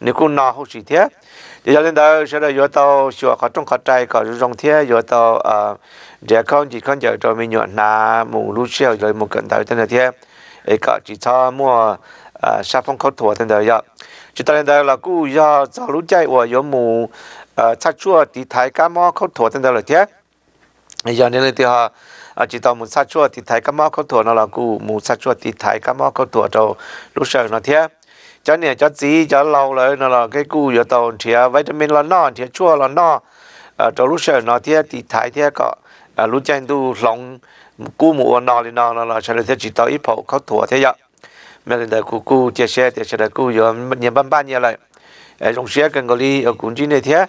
nếu cô nọ hậu chỉ thế thì cho nên đó sẽ là do tàu sửa khó trong khó trai khó rong thế do tàu à để con chỉ con giờ cho mình nhọn là mù lú xeo rồi một cận tàu thế này thế ấy cả chỉ cho mua à sa phong khó thua thế này vậy chỉ ta nên đó là cô do cho lú chạy và do mù à chắc chua thì thái cá mò khó thua thế này là thế giờ nên thì họ ở à, chỉ tàu một sát chua thì thấy các máu có thua nó là cụ một sát chua thì thấy các máu có thua trâu lúc sợ nó thế cho nên cho gì cho lâu rồi nó là cái cụ giờ tàu thì vitamin là nó thì chua là nó ở à, trâu lúc nó thế thì thấy thế có à, lúc chân tu lòng cụ mù nó thì nó nó là sẽ được thế chỉ tàu ít phổ có thua thế vậy mà là cụ cụ chia sẻ thì sẽ là cụ giờ nhiều ban ban nhiều lại trong xe cần có đi ở cũng chỉ này thế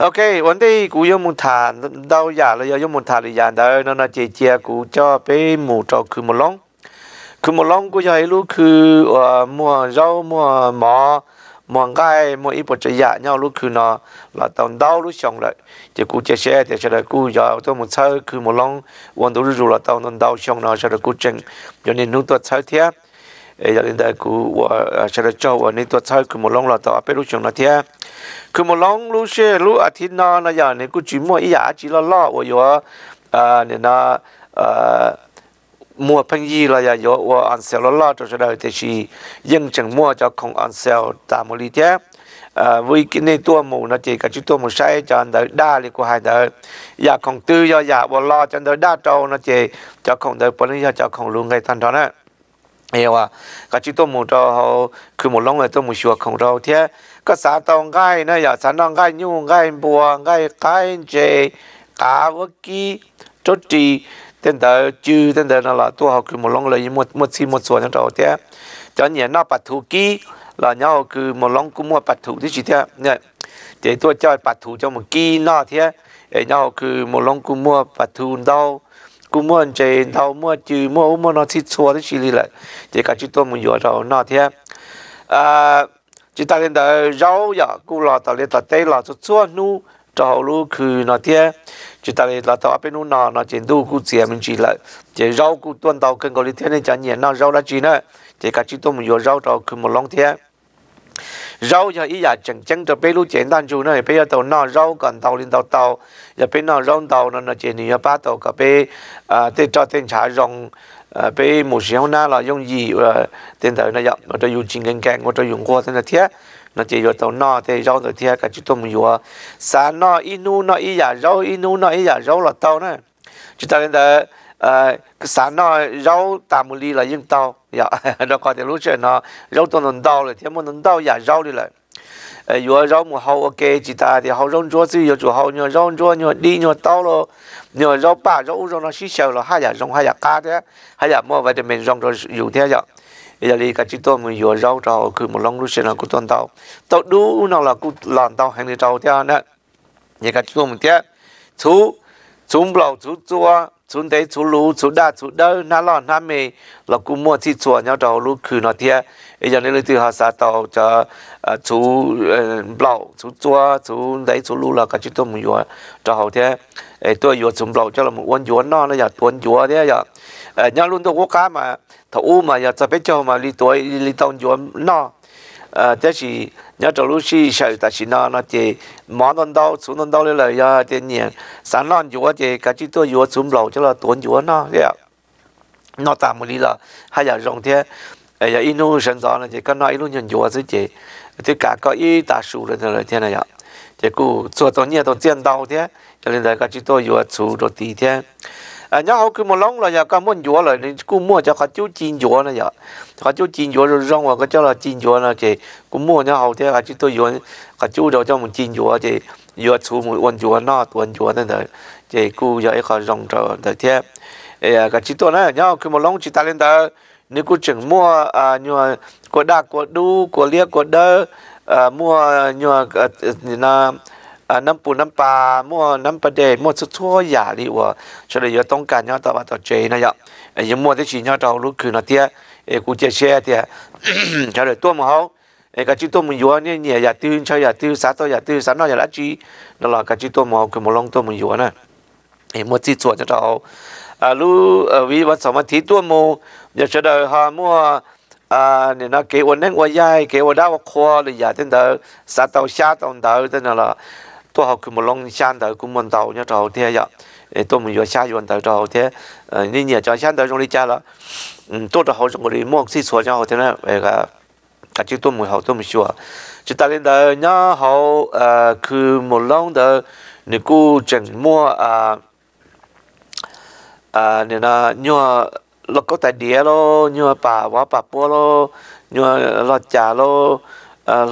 ok vấn đề của yêu muốn thả đâu giả là yêu muốn thả thì giả đó nó là chia chia của cho bé mù cho cứ một lon cứ một lon của cho lúc cứ mua rau mua mỏ, mua gai mua ít bột chơi giả nhau lúc cứ nó là tàu đau lúc xong rồi chỉ cú chia sẻ thì sẽ là cú giờ tôi muốn chơi cứ một lon quan tôi rồi là tàu đau xong nó sẽ là cú chừng cho nên lúc tôi chơi thiệt เอยาลินได้กูว่าเชลเจ้าวันนี้ตัวชายคือมลองเราต่อไปรู้ชงนาเทียคือมลองรู้เชื่อรู้อาทิตย์นานอย่างนี้กูจีมัวอียาจีละล่อว่าอยู่ว่าเนี่ยนะอ่อมัวพังยีละยาโยว่าอันเซลละล่อจะได้เตชียังจังมัวจะคงอันเซลตามมลีเทียเอ่อวิกในตัวมูนาเจกับชิตัวมูใช้จันเดอได้หรือกูหายเดออยากของตื้อยาอยากว่ารอจันเดอได้โจนาเาจีจะของเดอปนิยาจะของลุงไงทันทอนะ eva cái chỗ to mo to cứ khu mo long to mo shua khong rau thia ka sa to ngai na ya sa na ngai nyu bùa, bua cái, kai je ka wo ki to ti ten da chu ten da là la to cứ khu mo long le mo mo chi mo như rau thia cho nên na bắt thủ ki là nhau cứ mo long ku mua bắt thủ ti chi thế, nè để tôi cho pat thu cho mo ki na thia e nhau cứ mo long ku mua bắt thủ đâu กูมั่นใจเท่ามั่วจือมั่วมั่วนอที่ชัวที่ชีลีเลยเจ้าจุดตัวมึงอยู่เท่านอเทียอ่าจุดตาเล่นเดอร์เราอยากกูรอต่อเล่นต่อเตะรอจุดชัวนู้จะเอาลูกคือนอเทียจุดตาเล่นเราต่อเป็นนู้นอนอเจนดูกูเสียมึงจีเลยเจ้าเรากูตัวเต่าเกินกอลิเทียนในจันเนียนนอเราละจีเนอะเจ้าจุดตัวมึงอยู่เราเราคือมึงลองเทีย rau cho ý giả chẳng chẳng cho bé lu chén tan chú này bây giờ tàu nọ rau còn tàu lên tàu tàu giờ bé nọ rau tàu nó nó chén này ba tàu cả bé à tê cho tên trả rong à bé một xíu na là dùng gì à tên tàu nó dọc nó cho dùng chinh ngang ngang nó cho dùng qua tên là thiệt nó chỉ cho tàu nọ tê rau tàu thiệt cả chú tôm vô sa nọ nu nọ ít giả rau nu nọ ít giả rau là tàu này chúng tàu lên tàu Ờ, sáng nó rau tà mù li là yên tao dạ đó có thể lúc chơi nó rau tôi nón tao rồi thêm một nón tao dạ rau đi lại vừa ờ, rau mùa hậu ok chỉ ta thì hậu rau chúa sư vừa chủ hậu nhờ rau chúa đi nhờ tao lo nhờ rau bà rau rau nó xí xèo là hai dạ rong hai dạ cá thế hai dạ mua vậy thì mình rong rồi dùng thế dạ bây giờ đi chúng tôi mình rau trò cứ một lon lúc chơi nó cũng tuần tao tao đủ nào là cũng làm tao hàng đi trâu nè vậy cả chúng tôi mình thế chú chúng chú chúa chúng đấy chú lú chú đa chú đơ na lo na mì là cú mua chi chùa nhau đầu lú cứ nó thế, bây giờ nên lấy từ hà xã tàu cho à, chú ờ, blau chú chua chú đấy chú lú là cái chú tôi muốn yuan cho hậu thế tôi yuan chúng blau cho là một uốn yuan nó nó giờ uốn yuan thế giờ nhau luôn tôi quốc cá mà thầu mà giờ cho biết cho mà đi tuổi đi tàu yuan nó 呃，但是要走路下雨，但是那那的马嫩到粗嫩到嘞了呀，的年三嫩就我的，嘎子刀又粗老，就了，短又嫩了。那咱们呢，了？还要天，些，呀，一路生刀了，就跟那一路用刀子的，这嘎就伊打熟了的啦，天了呀。结果做多年都见到的，原来嘎子刀又粗又细天。à nhớ học một lóng là giờ con muốn dúa rồi thì cũng mua cho họ chú chín dúa nữa giờ họ chú chín dúa rồi rong vào cái cho là chín dúa là chị cũng mua nhớ học thế à chứ tôi dúa họ chú cho mình chín dúa chị dúa chú một uốn dúa nó tuần dúa nên chị cô giờ họ rong trở thời thế à cái chỉ tôi nói một lóng chỉ ta lên đó nếu cô chừng mua à nhờ của đa đu của lia của đơ à mua nhờ à, nó 啊，能不能把莫能不得莫出错压力我，所以要东干要到把到追那样，也莫得去要到路去那点，诶，估计些点，晓得多么好。诶，cái à, chữ tôi mình vừa nè nhẹ giờ tiêu chơi giờ tiêu sáng tôi giờ tiêu sáng nó giờ lá chi nó là cái chữ tôi mà cái một lông tôi mình vừa nè thì mua chi chuột cho cháu à vì vẫn sống mà thí tôi mua giờ chờ đợi họ mua à nên nó kế ổn nên ổn dài kế ổn đau ổn khoa rồi giờ tên đó sáng tàu xa tàu đó tên là ตัวเขาคือมันลงชานเดอร์กุมันเตาเนี่ยเราเทียะตัวมันอยู่ชาอยู่เดอร์เราเทียนี่เนี่ยจะชานเดอร์ตรงนี้จ้าละตัวเราตรงนี้มอกซีสัวจ้าเขาเทียนะเออกะกะจิตตัวมันเขาตัวมันชัวจิตตาเล่นเดอร์เนี่ยเขาเอ่อคือมันลงเดอร์นี่กูจังมัวอ่าอ่าเนี่ยนะเนี่ยเราก็แต่เดียโลเนี่ยป่าว่าป่าปัวโลเนี่ยเราจ่าโล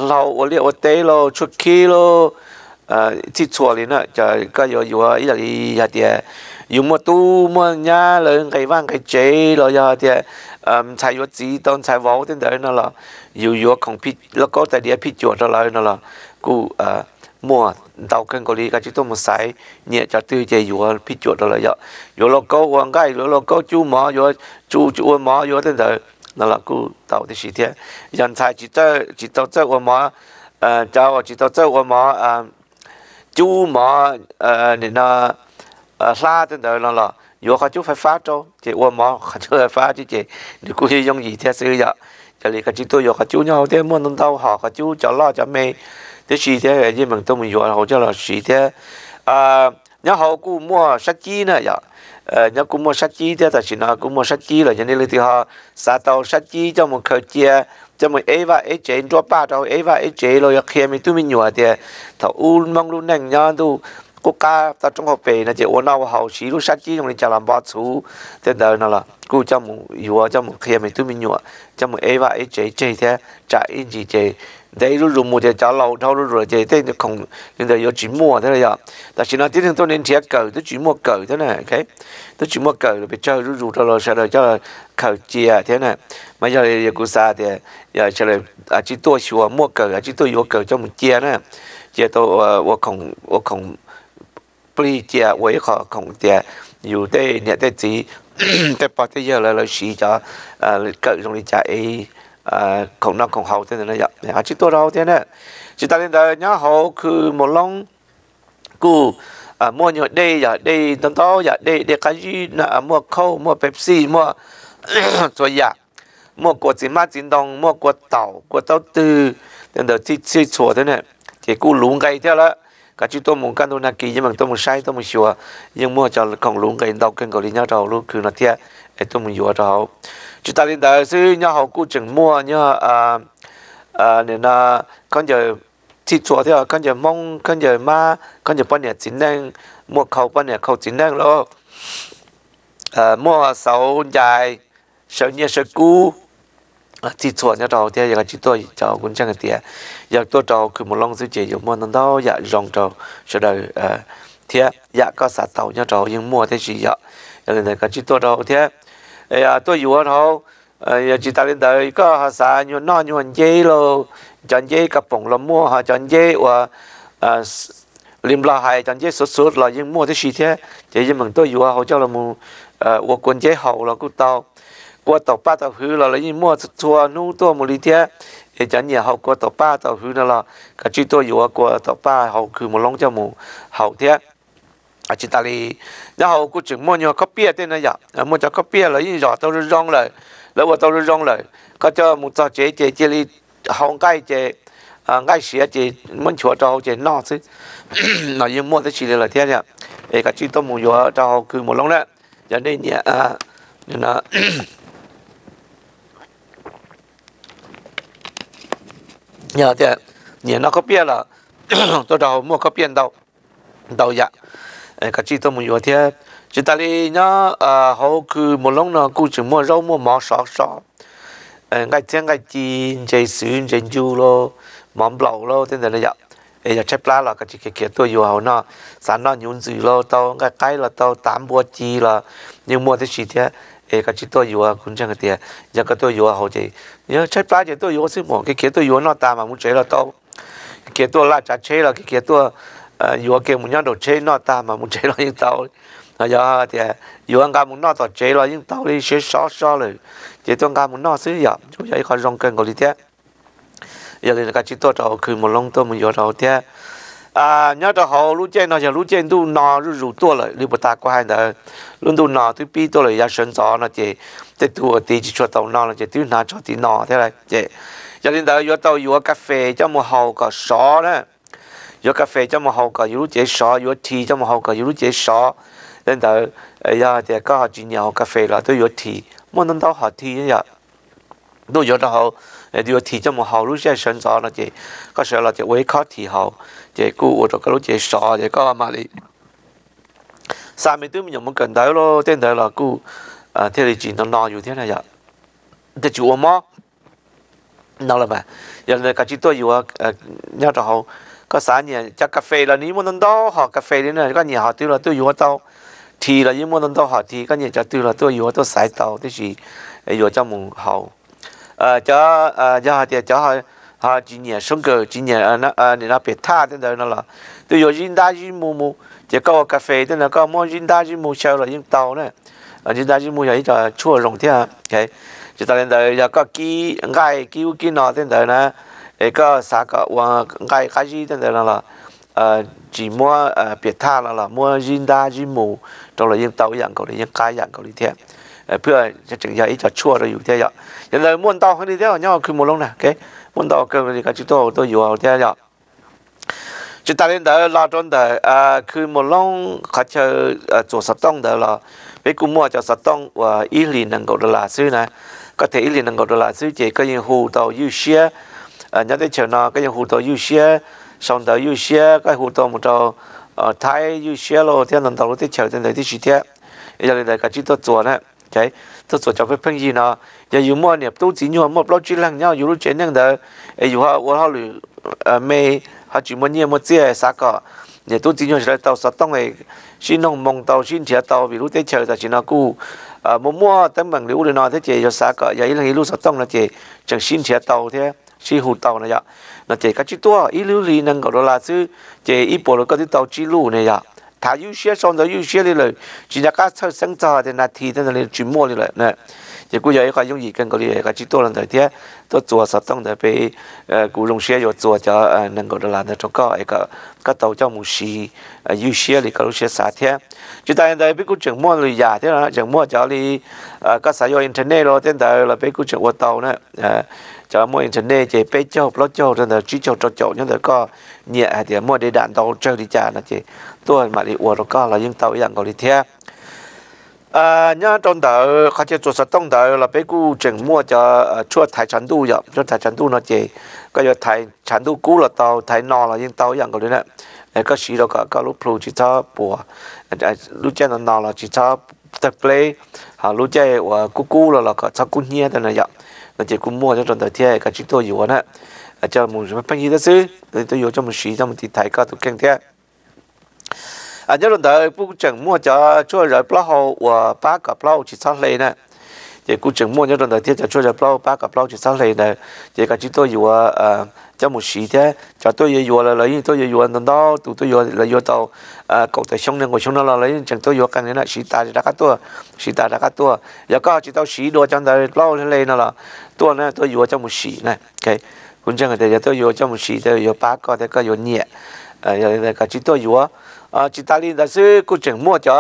เราเรียกว่าเตโลชุดขี้โล Ờ, chỉ chùa lên nữa chờ có giờ giờ ý là đi hạt tiền dùng một tu mà nhá lên cái vang cái chế rồi giờ thì um chạy vô chỉ tôn chạy vô đến đấy nó là dù dù không biết nó có tại địa biết chuột ra lại nó là cú à ờ, mua tàu cân có lý cái chỉ tôi một sải nhẹ cho tư chế dù biết chuột ra lại giờ dù nó có uống cái dù nó có chú mỏ dù chú chú uống mỏ dù đến đấy nó là cú tàu thì gì tiệt, nhân tài chỉ tới chỉ tới tới uống mỏ ờ cháu chỉ tới tới mỏ ờ chú mà nên nó xa trên đời nó là yo khá chú phải phát cho chị ô mà khá chú phải phát chứ chị nếu cô chỉ dùng gì thế sự vậy cho nên khá chú tôi yo khá chú nhau thế muốn nông tao họ khá chú cho lo cho mẹ thế gì thế vậy nhưng mình tôi mình yo họ cho là gì thế à nhớ họ cũ mua sách chi nữa vậy ờ, nhớ cũ mua sách thì họ sa tàu sách cho một khẩu จะมึงเอว่าเอเจนตัวป้าเราเอว่าเอเจเราอยากเคลียร์มีตู้มีหนัวเดียถ้าอูมองรู้นั่งย้อนดู quốc ca ta trong học về là chỉ ôn nào hậu sĩ lúc sát chi trong lịch làm ba chú thế đời nào là cô cho một yếu cho một khi mình tụi mình nhọ cho một ấy và ấy thế trả in gì chế đấy lúc dùng một cái chả lâu thâu lúc rồi chế thế thì không nên đời yếu chỉ mua thế này à ta chỉ nói tiếng tôi nên thiệt cờ tôi chỉ mua cờ thế này cái tôi chỉ mua cờ rồi bị chơi lúc dùng thâu rồi sẽ rồi cho là chia thế này mà giờ thì cũng sa thì giờ sẽ là à chỉ tôi chùa mua cờ à chỉ tôi yếu cờ cho một chia này chia tôi 我恐我恐。bì chia với họ không chia dù thế nhẹ thế gì thế bảo thế giờ là là chỉ cho cỡ trong đi chạy không năng không hậu thế này nhá chỉ tôi đâu thế này chỉ ta đến đời nhá hậu cứ một lon cù à mua nhiều đây giờ đây tao tao giờ đây để cái gì là mua khâu mua pepsi mua rồi dạ mua quả chỉ mát chỉ đồng mua quả tàu quả tàu từ nên đời chỉ chỉ chùa thế này chỉ cú lúng cái theo đó cả chú tôi muốn căn tôi naki nhưng mà tôi muốn sai tôi muốn sửa nhưng mua cho còn luôn cái đầu kinh của đi nhau trầu luôn cứ nó thiệt tôi muốn sửa trầu chúng ta đến đời sư nhau học cụ chừng mua nhá à à nên là con giờ chỉ chùa theo con giờ mong con giờ ma con giờ bao nhiêu chín đang mua khẩu bao nhiêu khẩu chín đang đó à mua sầu dài sầu nhiêu sầu cú Ờ, là chỉ chỗ nhà trâu thì là chỉ tôi trâu cũng chẳng cái tiền giờ tôi trâu cứ một lon suy chỉ dùng mua nó đâu dạ rong trâu sau đó ờ, thì dạ có sạt tàu nhà trâu nhưng mua thế gì dạ là này cái chỉ tôi trâu thì à tôi yêu thôi à chỉ ta lên đời có họ xả nhuận non nhuận dây lo chọn chế cặp bông làm mua họ chọn chế và à lim la hay chọn chế sốt sốt là nhưng mua thế gì thế chỉ mình tôi vừa họ cho là mua à quân chế hậu là cũng tàu qua tàu ba tàu là lấy như mua chua nu tua một lý thế chẳng nhiều học qua tàu ba tàu hư là cả chỉ tôi vừa qua tàu ba học cứ một lông cho mù học thế à chỉ ta đi nhà học cũng chừng mua nhiều copy thế này vậy mua cho copy là như giờ tao rong rồi lấy qua tao rong rồi có cho một tao chế chế chế đi học cái chế à cái muốn chua cho chế nọ chứ nó như mua thế chỉ là thế này thì cả chỉ tôi mua vừa cứ một lông đấy cho nên nhỉ à nên nhờ thế nhờ nó có biết là tôi đào mua có biết đâu đâu dạ cái chi tôi muốn thế, chỉ ta đi nhá à hầu cứ một lúc nó cũng chỉ mua rau mua mỏ sọ sọ ngay tiếng ngay chị chơi sử chơi du lo mắm lẩu lo thế này vậy, ấy dạ. giờ chép lá là cái chị kia kia tôi yêu hầu nó sản nó nhún gì lo tao ngay cái là tao tám bua chi là nhưng mua thế gì thế e ka chito yuwa kuncha ka tia ya ka to yuwa ho che ya cha pa je to yuwa se mo ke ke to yuwa no ta ma mu che la to ke to la cha che la ke ke to yuwa ke mu nya do che no ta ma mu che la yin tao na ya tia yuwa ga mu no to che la yin tao li she sha sha le je to ga mu no se ya chu ya ka rong ken go li tia ya le ka chito ta o khu mu long to mu yo ta o tia à nhớ cho họ lúc trên nó giờ lúc trên tu nọ rủ rủ tua lại lưu bờ ta qua hai đời luôn tu nọ tu pi tua lại giờ sân gió nó chỉ tết tu ở tí chỉ cho tàu nọ là chỉ tu nọ cho tí nọ thế này chỉ giờ nên đời vừa tàu vừa cà phê cho một hậu có sọ đó vừa cà phê cho một hậu có vừa chế sọ vừa thì cho một hậu có vừa chế sọ nên đời giờ thì có họ chỉ nhiều cà phê là tôi vừa thì muốn nó đâu họ thì vậy tôi vừa đâu แต่ดูที่จะมองหารู้ใจสันสอนนะเจก็เสียเราจะไว้ข้อที่หาเจกูอุดก็รู้ใจสอเจก็มาเลยสามีตัวมันยังมันเกินได้หรอเต้นได้หรอกูเอ่อที่เราจีนนอนอยู่ที่ไหนอย่าแต่จู่ว่ามั้งนั่นแหละมั้ยอย่างในกาจิตัวอยู่ว่าเอ่อเนี่ยจะเขาก็สารเนี่ยจะกาแฟเรานี้มันต้องดอหอกาแฟนี่เนี่ยก็เนี่ยหอตัวเราตัวอยู่ว่าเต้าทีเรายิ่งมันต้องดอหอทีก็เนี่ยจะตัวเราตัวอยู่ว่าตัวสายเต้าที่สี่อยู่เจ้ามึงเขา呃，叫呃叫哈的叫哈哈今年生狗，今年呃那呃那别他的在那了，都有人大一木木，就搞咖啡的那搞么人大一木小了人到呢，啊人大一木要一个出容的，OK，就到那头要搞鸡爱鸡鸡脑的头呢，一个啥个往爱开始的头那了，呃只么呃别他了了，么人大一木到了人到养狗的人家养狗的天。呃，不要整下一条错了有点要，原来问到很多条，你好看不拢了，给问到跟人家就多都有好点要。就大连的拉中的啊，去莫龙他就呃做十栋的了，被估摸就十栋哇，一年能够的啦，所以呢，có thể liền năng 够 được là sử dụng cái những hồ tàu ưu xe ở nhà tới nào cái những hồ tàu ưu xe sông tàu ưu xe cái hồ tàu một tàu thái ưu xe lo theo năng tàu tới chiều tới tới chỉ thế giờ là cái chỉ tôi 做呢。cái tôi sửa cho phép diện gì giờ dù mua nhập tôi chỉ nhau một lô chỉ lăng nhau dù lúc chuyện nhưng đó ấy dù họ họ lười à, mê họ chỉ muốn nhiều một chiếc sao cả giờ tôi chỉ nhiều là tàu sao tông này xin ông mong tàu xin chia tàu vì lúc tết chờ là chỉ nó cũ mà mua mua tấm bằng liễu để nó thế chơi cho sao cả giờ ý là lúc sao tông là chơi, chẳng xin chia tàu thế chỉ hụt tàu này ạ là chơi các chị tua ý lưu lý năng gọi đó là chứ chơi ý bộ là các cái tàu chỉ lưu này ạ 他有些上头有些的了，人家家出生早的那天在那里寂寞的了，那结果有一个容易跟个里个几多人在天都做啥东的被呃古龙些要做叫呃能够的啦那种个一个个豆叫木西呃有些的个有些啥天，就当然在被古寂寞了呀，天啊寂寞叫里呃个啥要 internet 咯，天在了被古寂寞到呢呃。cho mỗi internet đề chế bê cho lót cho rồi là chỉ cho cho chỗ nhưng là có nhẹ thì mỗi đề đạn tàu chơi đi trả là chế tôi mà đi uống rồi có là những tàu dạng có đi theo à nhá trong tàu họ chế chuột sát trong tàu là bê cú chừng mua cho ờ, chua thái sản tu vậy chua thái sản tu nó chế có giờ thái sản tu cũ là tàu thái nò là những tàu dạng có đi nè ờ, có sĩ đó có có lúc plu chỉ cho bùa ờ, lúc chơi nó nò là chỉ cho tập play họ lúc chơi của cú cú là là có cho cú nhẹ thế này vậy là chỉ cũng mua cho trần đời thiệt cả chúng tôi dùng á cho mình phải bánh gì đó chứ tôi dùng cho mình xí cho mình thì thấy có tôi khen thiệt à nhớ trần đời cũng chẳng mua cho cho rồi bao hồ và ba cả bao chỉ sát lên nè chỉ cũng chẳng muốn nhớ rằng đầu tiên cho cho cho bao ba cặp bao chỉ sau này này chỉ cả chúng tôi vừa à cho một sĩ thế cho tôi vừa là lấy tôi vừa là đó tụ tôi vừa là vừa tàu à cậu tại sông này ngồi sông nó là lấy chẳng tôi vừa cái này là sĩ ta đã cắt tua sĩ ta đã cắt tua giờ có chỉ tao sĩ đồ trong đời bao lên này nó là tua này tôi vừa cho một sĩ này ok cũng chẳng thể giờ tôi vừa cho một sĩ tôi vừa ba có thể có vừa nhẹ à giờ cả chúng tôi vừa à chỉ ta đi là sư cũng chẳng mua cho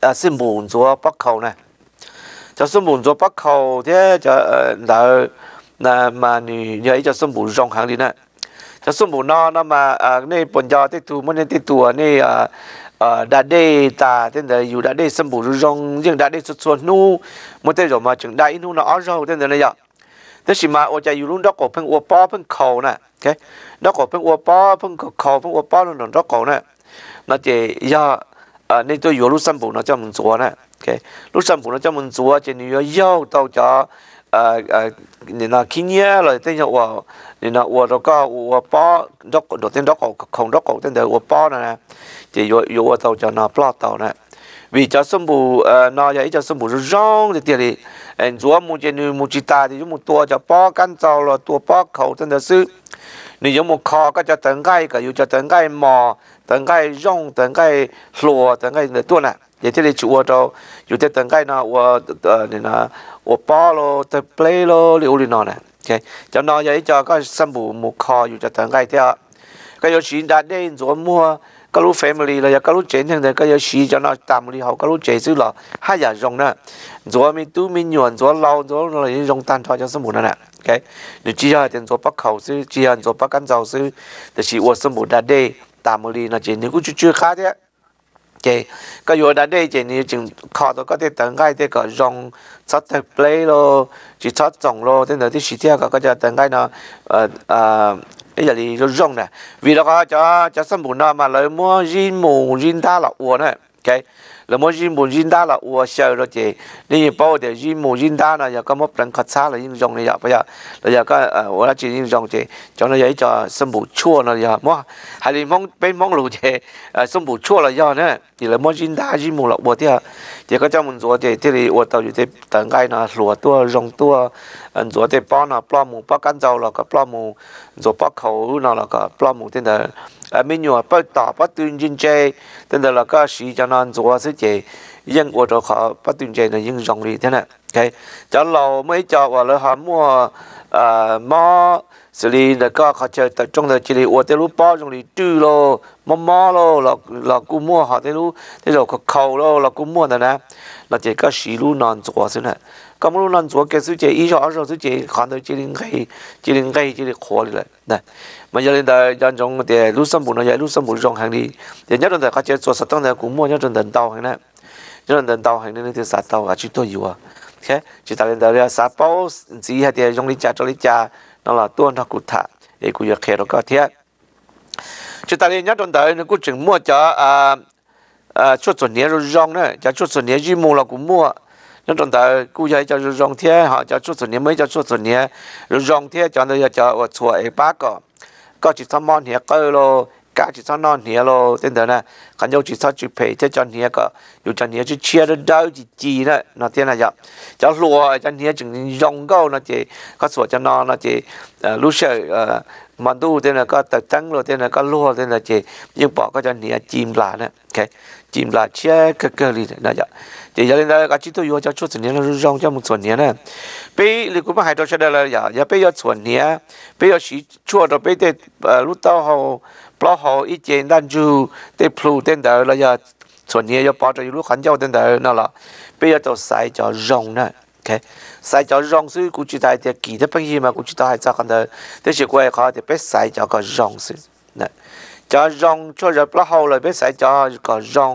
à xin buồn cho bắc cầu này cho số muốn cho bắc khẩu thế cho là là mà như vậy cho số muốn rong hàng đi nè cho số muốn nó nó mà à này bọn giờ tết tu muốn tết tu này à à đã đây ta thế là dù đã đây số muốn rong nhưng đã đây xuất xuất nu muốn thế rồi mà chừng đại nu nó ở rồi thế là vậy thế thì mà ở chạy dù lúc đó cổ phân ô po phân khẩu nè cái đó cổ phân ô po phân khẩu phân ô po nó đó cổ nè nó chỉ do à nên tôi dù lúc xăm bù nó cho mình số nè OK，lúc sau phụ nó cho mình chúa chỉ nếu yêu tao cho à à nên là khi tên nhau wow nên là wow đó có wow bỏ đó đó tên đó không đó không tên đó wow bỏ này chỉ yêu yêu tao cho nó plot tao này vì cho sum bù nó vậy cho sum bù rong thì tiền thì anh chúa mu chỉ nếu mu ta thì chúng mu tua cho bỏ căn trâu là tua bỏ khẩu tên đó sư nếu chúng mu kho cái cho tận cái cái yêu cho tận cái mò tận cái rong tận cái lùa tận cái tua này 也这里主我就有的等该呢，我呃你呢，我包咯，在 play 咯，流里呢呢，OK，就那有一家个生活木靠有的等该的，个有时那那琢磨，个路 family 了，个路整天的，个有时就那大木里好，个路解释了，还也用呢，琢咪都咪软，琢老琢了用单套就是木呢呢，OK，你只要点琢不口是，只要琢不干燥是，就是我生活那的大木里那今天我就就看的。chế cái yếu đã đây chế như chừng khó đó có thể tận cái thế có rong chót thật play lo chỉ chót rong lo thế nữa thì chỉ theo có cho tận cái nó ờ ờ bây giờ thì rong nè vì nó có cho cho sân bùn nó mà lấy mua riêng mù riêng ta là uống này cái okay. แล้วมันยิ่งมันยิ่งด่าละอ้วเชียวรถเจนี่เป้าเดี๋ยวยิ่งมันยิ่งด่านะอยากก็มั่าเปล่งคัดซาละยิ่งจงเลยอยากไปอยากแล้วอยากก็เออว่าจรยิ่งจงเจจงเลยอยากจะสมบูชั่วนะอยากมั่้งหายมองเป็นมองรู้เจเออสมบูชั่วละอยากเนี่ยอย่าะมันยิ่งด่ายิ่งมันละอ้วเดียวเจี๋ยวก็จะมันจวดเจที่นี่อ้วตัวอยู่ที่ตังไก่นะสัวตัวรองตัวอันจวเจป้อนนะป้อนมุงป้อกันเจ้าเราก็ป้อนมุงจวดป้อเขาเน้เราก็ป้อนมุงที่เดิน à mình nhớ bao tỏ bao tuyên chân chơi tên là các sĩ cho nên chúa sẽ chế dân của chỗ họ bao tuyên chơi là dân rộng đi thế này ok cho lâu mới cho gọi là họ mua à mò xử lý các họ chơi tập trung là chỉ là ô tê lú bao trong lý trừ lô mò mò lô là là mua họ tê lú thế rồi khẩu lô là cú mua này nè là chỉ các sĩ lú non chúa sẽ này cảm ơn lần chúa cái sự chế ý rõ rồi sự chế khán tới chỉ linh gây chỉ linh gây chỉ linh khó đi lại này mà giờ lên đây dân chúng thì lúc sớm bùn nó giờ lúc sớm bùn trong hàng đi thì nhất là tại các chế cho sát tăng này cũng mua nhất là tận tàu hàng này nhất là tận tàu hàng này thì sát tàu cả chỉ tôi nhiều thế chỉ ta lên đây là sát bao gì hay thì dùng lý cha trong lý cha nó là tuôn nó cụt thả để cụ giờ khéo nó có thế chỉ ta lên nhất là tại nó cũng chừng mua cho à à chút số nhé rồi rong này cho chút số nhé gì mua là cũng mua nó trong tờ cụ dạy cho rong thế họ cho chút số nhé mới cho chút số nhé rồi rong thế cho nó cho chuột bác cọ ก็จิตสมอนเหียก็โลกาจิตสนอนเหียโลเต็นเถอะนะขันโยจิตสจิเพเทจันเหียก็อยู่จันเหียจะเชียร์ดาวจิจีนะนะเตียนะยับจะรัวจันเหียจึงยองเก้านะเจก็สวดจะนอนนะเจรู้เชื่อมันดูเต็นนะก็ตัดจังโลเต็นนะก็รัวเต็นนะเจยิ่งบอกก็จันเหียจีมลานะโอเค จีมลาเชียร์เกลือเลยนะยับจะยังได้กาจิตตัวจะช่วยส่วนนี้เราจะร้องจะมุ่งส่วนนี้นะไปหรือกูไม่หายตัวเชนเดียวอย่าอย่าไปยอดส่วนนี้ไปยอดชีช่วยเราไปเตะดลุ้นเต้าหูปลอกหูอีเจนดันจูเตะพลูเต้นเดอาแล้วอย่าส่วนนี้อย่าปอดจะอยู่รู้ขันเจ้าเต้นเดอร์นั่นแหละไปยอดใส่จะร้องนะโอเคใส่จะร้องซื้อกูจิตใจเด็กกี่เด็กเป็นยี่มากูจิตใจจะคันเดอราแตเชื่อใจเขาจะไปใส่จะก็ร้องซื้อนะจะร้องช่วยเราปลอกหูเลยไปใส่จะก็ร้อง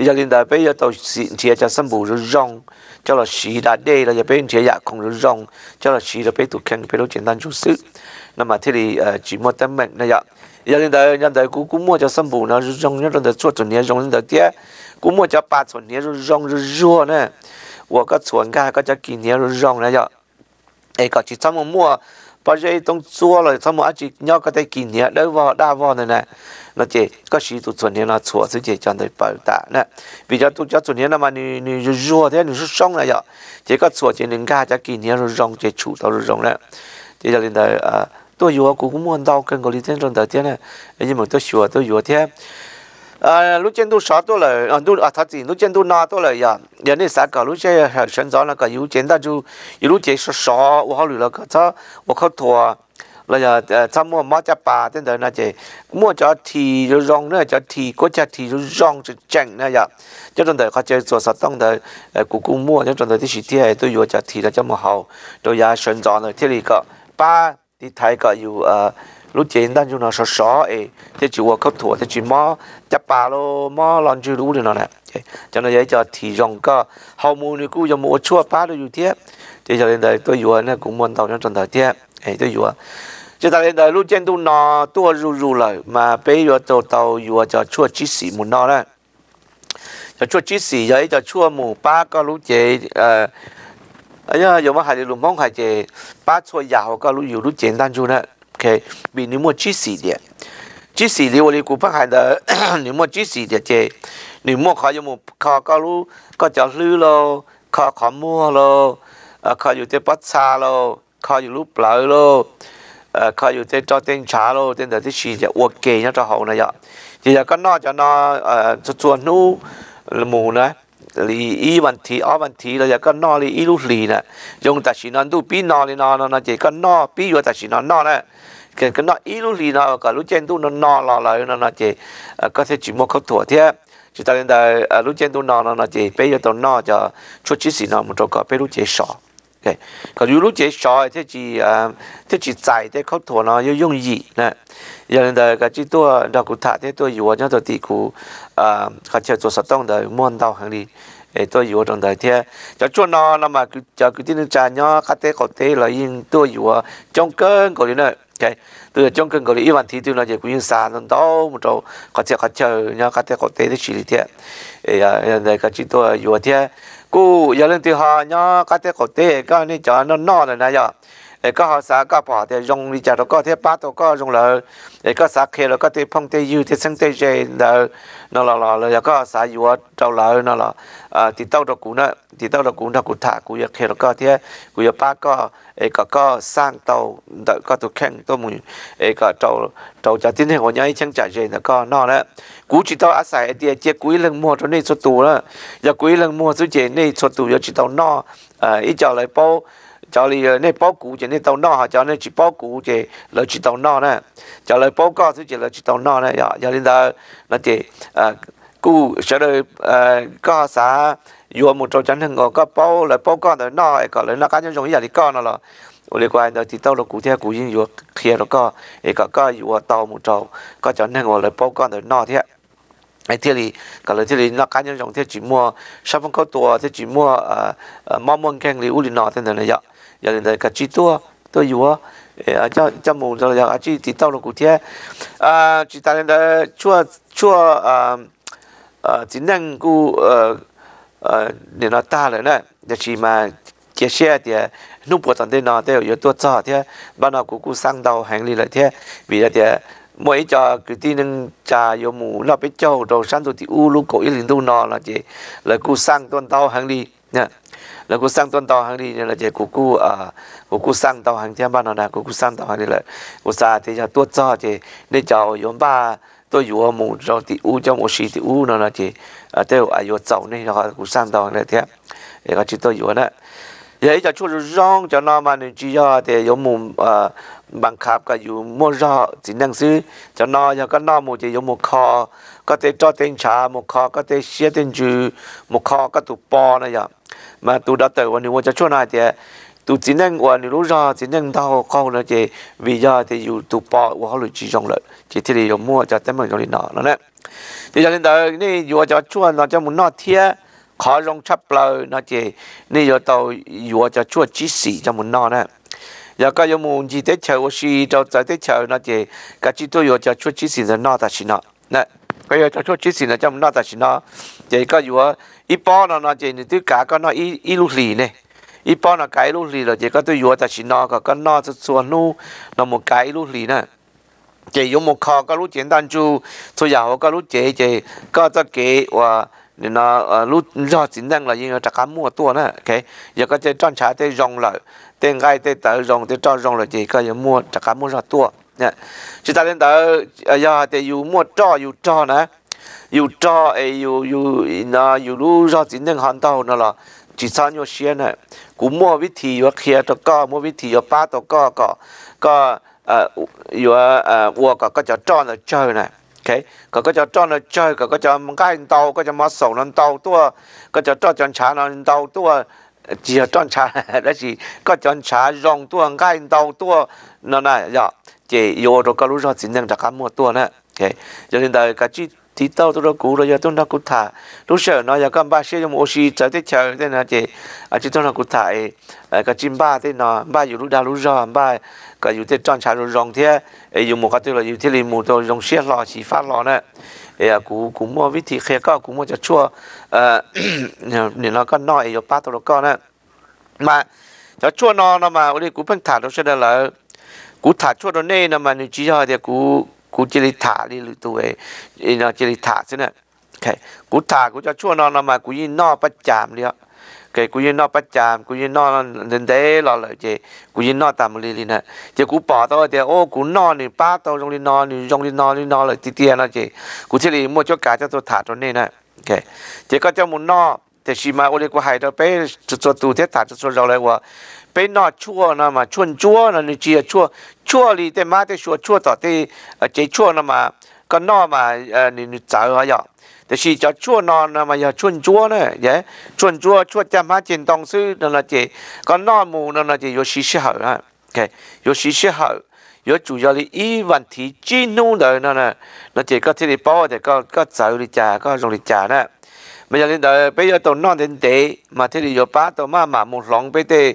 chỉ cho linh đại bây giờ tàu chia cho sân bù rồi rong cho là xí đã đây là giờ bên chia dạ không rồi rong cho là xí là bên tụt khen bây đó chiến thắng chút sự nằm mà thế thì chỉ mua tấm mệnh này ạ giờ linh đại nhân đại cũng cũng mua cho sân bù nó rong nhất là chuột chuẩn nhé rong nhất là tiếc, cũng mua cho ba chuẩn nhé rồi rong rồi rua nè 我个船家个只见嘢就让咧就，诶，个只怎么摸？bây giờ tông chua rồi xong mà chị nhau có thể kỷ niệm đỡ vào đa vào này nè nó chỉ có sĩ tụt chuẩn hiện là chua chứ chỉ chọn được bảo tạ nè vì cho tụt cho chuẩn hiện là mà nì nì rùa thế nì xong này vậy chỉ có chua chỉ nên ca cho kỷ niệm rồi rong chỉ chủ tao rồi rong nè chỉ cho nên là à, tôi vừa cũng muốn đau cân có lý thế rồi đầu tiên này nhưng mà tôi chua tôi vừa thế lúc trên tôi sợ tôi là à tôi à thật gì lúc trên tôi na tôi là ya giờ này sáng cả lúc trên hàng sáng gió là cả yếu trên ta chú yếu lúc trên sợ sợ tôi học là cả ta tôi học thua là giờ ta mua má cha bà tên đời na chị mua cho thì rồi rong nữa cho thì có cho thì rồi rong cho chảnh nữa giờ cho trong đời họ chơi sổ sát trong đời cụ cụ mua cho trong đời thì chỉ thế tôi vừa cho thì là cho mà hậu rồi ya sáng gió rồi thế thì cả ba thì thấy cả yếu lúc chiến đang chúng nó sờ sờ ấy thế chú ở cấp thua thế chú mò chắp bà lô mò lon chưa đủ được nó này cho nên dễ cho thì rồng cơ hậu môn thì cũng dùng một chua phá được tiếp thế cho nên đây tôi vừa nè cũng muốn tàu cho trần thời tiếp ấy tôi vừa cho ta lên đời lúc trên tu nó tua rù rù lại mà bây giờ tàu tàu vừa cho chua chỉ xỉ một nó đấy cho chua chỉ xỉ vậy cho chua mù ba có lúc chế ờ ấy giờ mà hai đứa lùm mong hai chế ba chua giàu có lúc nhiều lúc chế đang chú đấy OK，比你莫及时的，及时的我的股票还得你莫及时的这，你莫考有莫考高路高教率咯，考考摸咯，啊考有这八叉咯，考有路不来咯，呃考有这招点茶咯，等等这些的我给那招好那样，人家个那叫那呃做做路木呢。li i vấn thi ở vấn thi giờ có no li i lúc li dùng ta chỉ nó đủ pi no li no nó chỉ có no pi vừa ta chỉ nó no nè cái cái nó i lúc li nó cả lúc trên tu nó nó nó chỉ ờ, có thể chỉ một khẩu thủa thế chỉ ta lên đời ờ, lúc trên tu nó nó chỉ bây giờ tao no cho chút chỉ xí nó một chỗ có bây lúc chỉ sọ thế thế thế thế thua nó nè giờ đào à đời OK，佢要攞隻小，即係啊，即係仔的口頭呢，要用意呢。有人的佢只多，那個他的多有我那個地區啊，佢就做實當的摸到行李，誒多有當的啲，就做呢，那麼佢就佢啲呢賺咗，佢啲個啲來應多有啊，中間嗰啲呢。cái từ trong cần gọi là Ivan thì tôi nói về quyền xa nó đó một chỗ có thể có thể nhá có thế có thể để xử lý thế, rồi cái chỉ tôi vừa thế กูยังเล่นตีหานะคาเตะเขาเตะก็นี่จะนอนนอนเลยนะยะ ấy có họ xã có bỏ thì dùng đi chợ đó có thế ba đó có dùng lợ ấy có xã kia là có thế phong thế yêu thế sinh thế chế lợ nó là là rồi, có xã yêu trâu lợ nó là à thì tao đó cũng nó thì tao đó cũng nó cũng thả cũng yêu kia là có thế cũng yêu ba có ấy có có sang tàu đó có tụ khen tụ mù ấy có trâu trâu chợ tin thế hồi nhảy chẳng chả chế nó có nó đó cú chỉ tao á xài thì chế cú lần mua cho nên số tù đó giờ cú lần mua số chế nên số tù giờ chỉ tao nó à ít chờ lại bao cho li nè bao cũ chỉ nè tàu nọ ha cho nè chỉ bao cũ chỉ là chỉ tàu nọ nè cho lời bao cao thứ chỉ là chỉ tàu nọ nè giờ giờ lên đó nè chỉ cũ sẽ đời có xã vừa một trâu chắn thằng có bao lời bao cao rồi nọ có lời nó cá nhân giống như là con nó là ủa qua đó thì tao là cụ theo cụ gì vừa kia nó có ấy có có vừa tàu một trâu có chắn thằng gọi lời bao cao rồi nọ thế ai thế thì cả lời thế thì nó cá nhân trong thế chỉ mua sao không có tua thế chỉ mua ờ mong ờ, muốn keng thì u nọ thế này giờ giờ đến đây cả chỉ tua tôi vừa ở cho cho mù giờ dạ, chỉ thì tao là cụ thế ờ, chỉ ta đến đây chua chua ờ ờ cụ ờ, để nó ta rồi này giờ dạ chỉ mà chia sẻ thì lúc buổi tuần đây nó theo yếu tua cho thế ban nào cũng cũng sang đầu hành lý lại thế vì là thế mỗi cho cái tin trà yo mù nó biết châu đầu sang tụi u lúc cổ yên tu nọ là chị là cô sang tuần tao hàng đi nha là cô sang tuần tao hàng đi là chị cô cô à cô cô sang tao hàng thiên ban nào nè cô cô sang tao hàng đi là cô sa thì cho tuốt cho chị để cho yo ba tôi yo mù rồi thì u trong một xí thì u nọ là chị à theo ai yo chậu này là cô sang tao hàng này thế để có chị tôi yo đó vậy cho chú rong cho nó mà nên chỉ cho thì giống mù bằng khắp cả dù mua rõ chỉ năng sư cho nó cho cái nó một chỉ giống một kho có thể cho tên trà một kho có thể xia tên chữ một kho có tụ po này vậy mà tụ đã tới วัน này cho chú này thì tụ chỉ năng quan nếu rõ chỉ năng đau kho là chỉ vì do thì dù tụ po và họ lựa chỉ rong lợi chỉ thì giống mua cho tên mình cho đi nọ nó nè thì cho nên tới này dù cho chú nó cho muốn nó thiệt khó rong chấp lơ nó chỉ nên tàu vừa cho chua chỉ xì cho muốn nó nè giờ có giờ muốn chỉ tết chờ xì cho tới tết chờ nó chỉ cả chỉ tôi vừa cho chua chỉ xì cho nó ta xì nó nè bây giờ cho chua chỉ xì nó cho ta xì nó chỉ có vừa ít bao nó nó chỉ tự cả có nó ít ít lúc lì này ít cái lúc lì rồi chỉ có tôi vừa ta xì nó có có nó xuân nu nó một cái nè chỉ dùng một kho có lúc chuyện tan chu tôi giàu có lúc chế chỉ có tất kế và นีนะรู้ยอดสินแดงเลยยังจะการมั่วตัวนะโอเค อย่าก็จะจ้อนชาเตยรองเลยเต้ไก่เตยนต่ยองเตยจ้อนยองเลยจีก็ยังมั่วจะการมั่วยอดตัวเนี่ยชิตาเล่นเตยยาแต่อยู่มั่วจ้ออยู่จ้อนะ อยู่จ้อเอออยู่อยู่เนะอยู่รู้ยอดสินแดงหันเต้านั่นละจิตสานโยเชียนเนี่ยกูมั่ววิธีว่าเคลียร์ตัวก็มั่ววิธีว่าป้าตัวก็ก็ ก็เอออยู่เออวัวก็ก็จะจ้อนจะเจอเนี่ย o k a ก็จะจ้อนจ้อยก็จะมังกาเตาก็จะมาส่งนันเตาตัว ก็จะจ้อจันชานันเตาตัวเจียจ้อนชาแล้วสิ ก็จันชารองตัวง่า่เตาตัว นั่นน่ะเจโยเราก็รู้จักสินเร่งจากการมั่วตัวนะเข a y จะเห็นได้ก็จี thì tao tôi đâu cũ rồi giờ tôi đâu cũ thả lúc sợ nó giờ con ba xe trong ô xi trở tới chờ thế nào chị à chị tôi đâu cũ thả ờ, cái chim ba thế nó ba dù lúc đào lúc gió ba cái dù thế tròn chả rồi rong thế ấy dù một cái tôi là dù thế liền một tôi rong xe lò chỉ phát lò nữa ấy à cú cú mua vít thì khe cao cú mua cho chua à ờ, nên nó con nói rồi ba tôi đâu con nữa mà cho chua nó nó mà ở cú cũ phân thả đâu sẽ là cú thả chua đó nên mà nếu chỉ cho thì cú กูจริถาลีหรือตัวเองนอจริถาสินะแค่กูถากูจะชั่วนอนมากูยิ่งนอประจามเลยอะแกกูยิ่งนอประจามกูยิ่งนอนเดินเดรอเลยเจกูยิ่งนอตามลีลีนะเจกูปอตัวเดียโอ้กูนอนนี่ป้าตัวจงลีนอนนี่องลีนอนี่นอนเลยตีเตียนะเจกูเฉลี่ยมั่วจ้ากาเจ้าตัวถาตัวนี้นะแค่เจก็จะมุนนอแต่ชิมาโอเลกูหายตัวไปจุดตัวตูเทถาจุดตุดเราเลยว่าปนอดชั่วนะมาชวนชั่วนะนี่เจียชั่วชั่วลีแต่มาแต่ชั่วชั่วต่อที่เจชั่วนะมาก็นอมาเออนี่นี่เจอเขาอยากแต่ชีจะชั่วนอนนะมาอย่าชวนชั่วนะเยชวนชั่วชั่วจะมาจินตองซื้อนั่นะเจก็นอมูนเยนั่นละเจ有时时ี啊，OK，有时时อ有主要的一问题激怒的那呢，那这个这里包的个个走的家个容易家呢。bây giờ lên đời bây giờ tổ non đến tế mà thế thì ba tổ mà mà muốn lòng bây tế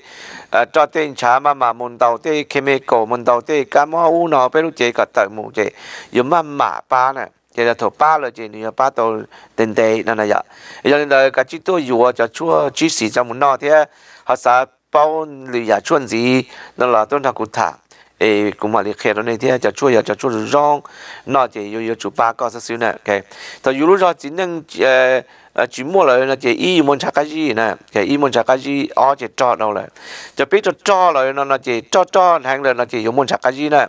cho tên cha mà mà muốn đầu tế kem cổ muốn đầu tế cá mò u nó bây lúc chế cả tờ mù chế giờ mà mà ba nè giờ là thổ ba rồi chế giờ ba tổ đến tế là này dạ. giờ bây giờ lên đời cả chỉ tôi vừa cho chúa chỉ sĩ cho muốn non thế họ sợ bao lì giả chuẩn gì nó là tôi học cụ thả ê cũng mà liệt khéo này thế cho chua giờ cho chua rong nó chỉ yêu yêu chủ ba con sao xíu nè ok thì yêu chỉ nên chỉ mua lại là chỉ y môn chả cái gì nè chỉ y môn chả cái gì ó chỉ cho đâu lại chỉ biết cho cho lại nó nó chỉ cho cho hàng là nó chỉ dùng môn chả cái gì nè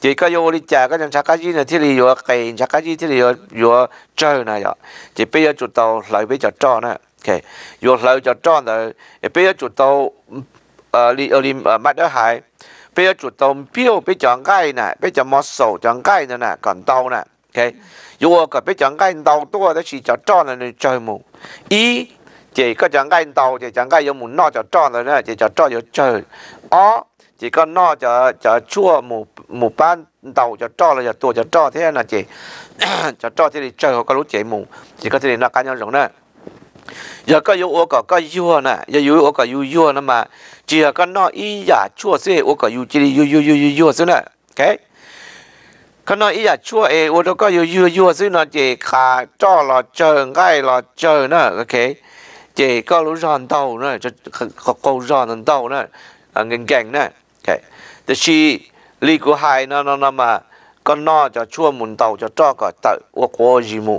chỉ có vô đi chả cái chả cái gì nè thì đi vô cái chả cái gì thì đi vô vô chơi nè vậy chỉ bây giờ chủ tàu lại bây giờ cho nè ok vô lại cho cho rồi bây giờ chủ tàu ờ đi ở đi mặt đất hải bây giờ chủ tàu biểu bây giờ cái nè bây giờ mót sầu chẳng cái nè còn tàu nè ok yêu cái 如果个别讲解到多的是就抓了你追母，一这个讲解到就讲解有母那就抓了呢，就就抓有追，二这个那就就捉母母班到就抓了就多就抓 thế là chị cho cái cái chỉ nọ cho cho cho cho chua mù, mù ban đầu thế chỉ, thì chơi có lúc chị mù chỉ có thế thì nó cá nhân rộng nè giờ có yêu ô cả có yêu nè giờ yêu ô cả yêu yêu nè mà chỉ có nọ ý giả chua xe ô cả yêu chỉ yêu yêu yêu yêu yêu thế nè cái ขณะอีอยาช่วเออุตก็ยู่ยืยัวซึ่อนอเจขาจ่อหลอเจอไงใลหลอเจอเนะโอเคเจก็รู้จอนเต้านะจะก็กูจอนเต้านะเงินแก่งนะโอเคแต่ชีลีกูไฮนอนนมาก็นอจะช่วมุนเต้าจะจ่อก็เต้ว่วโคจิมุ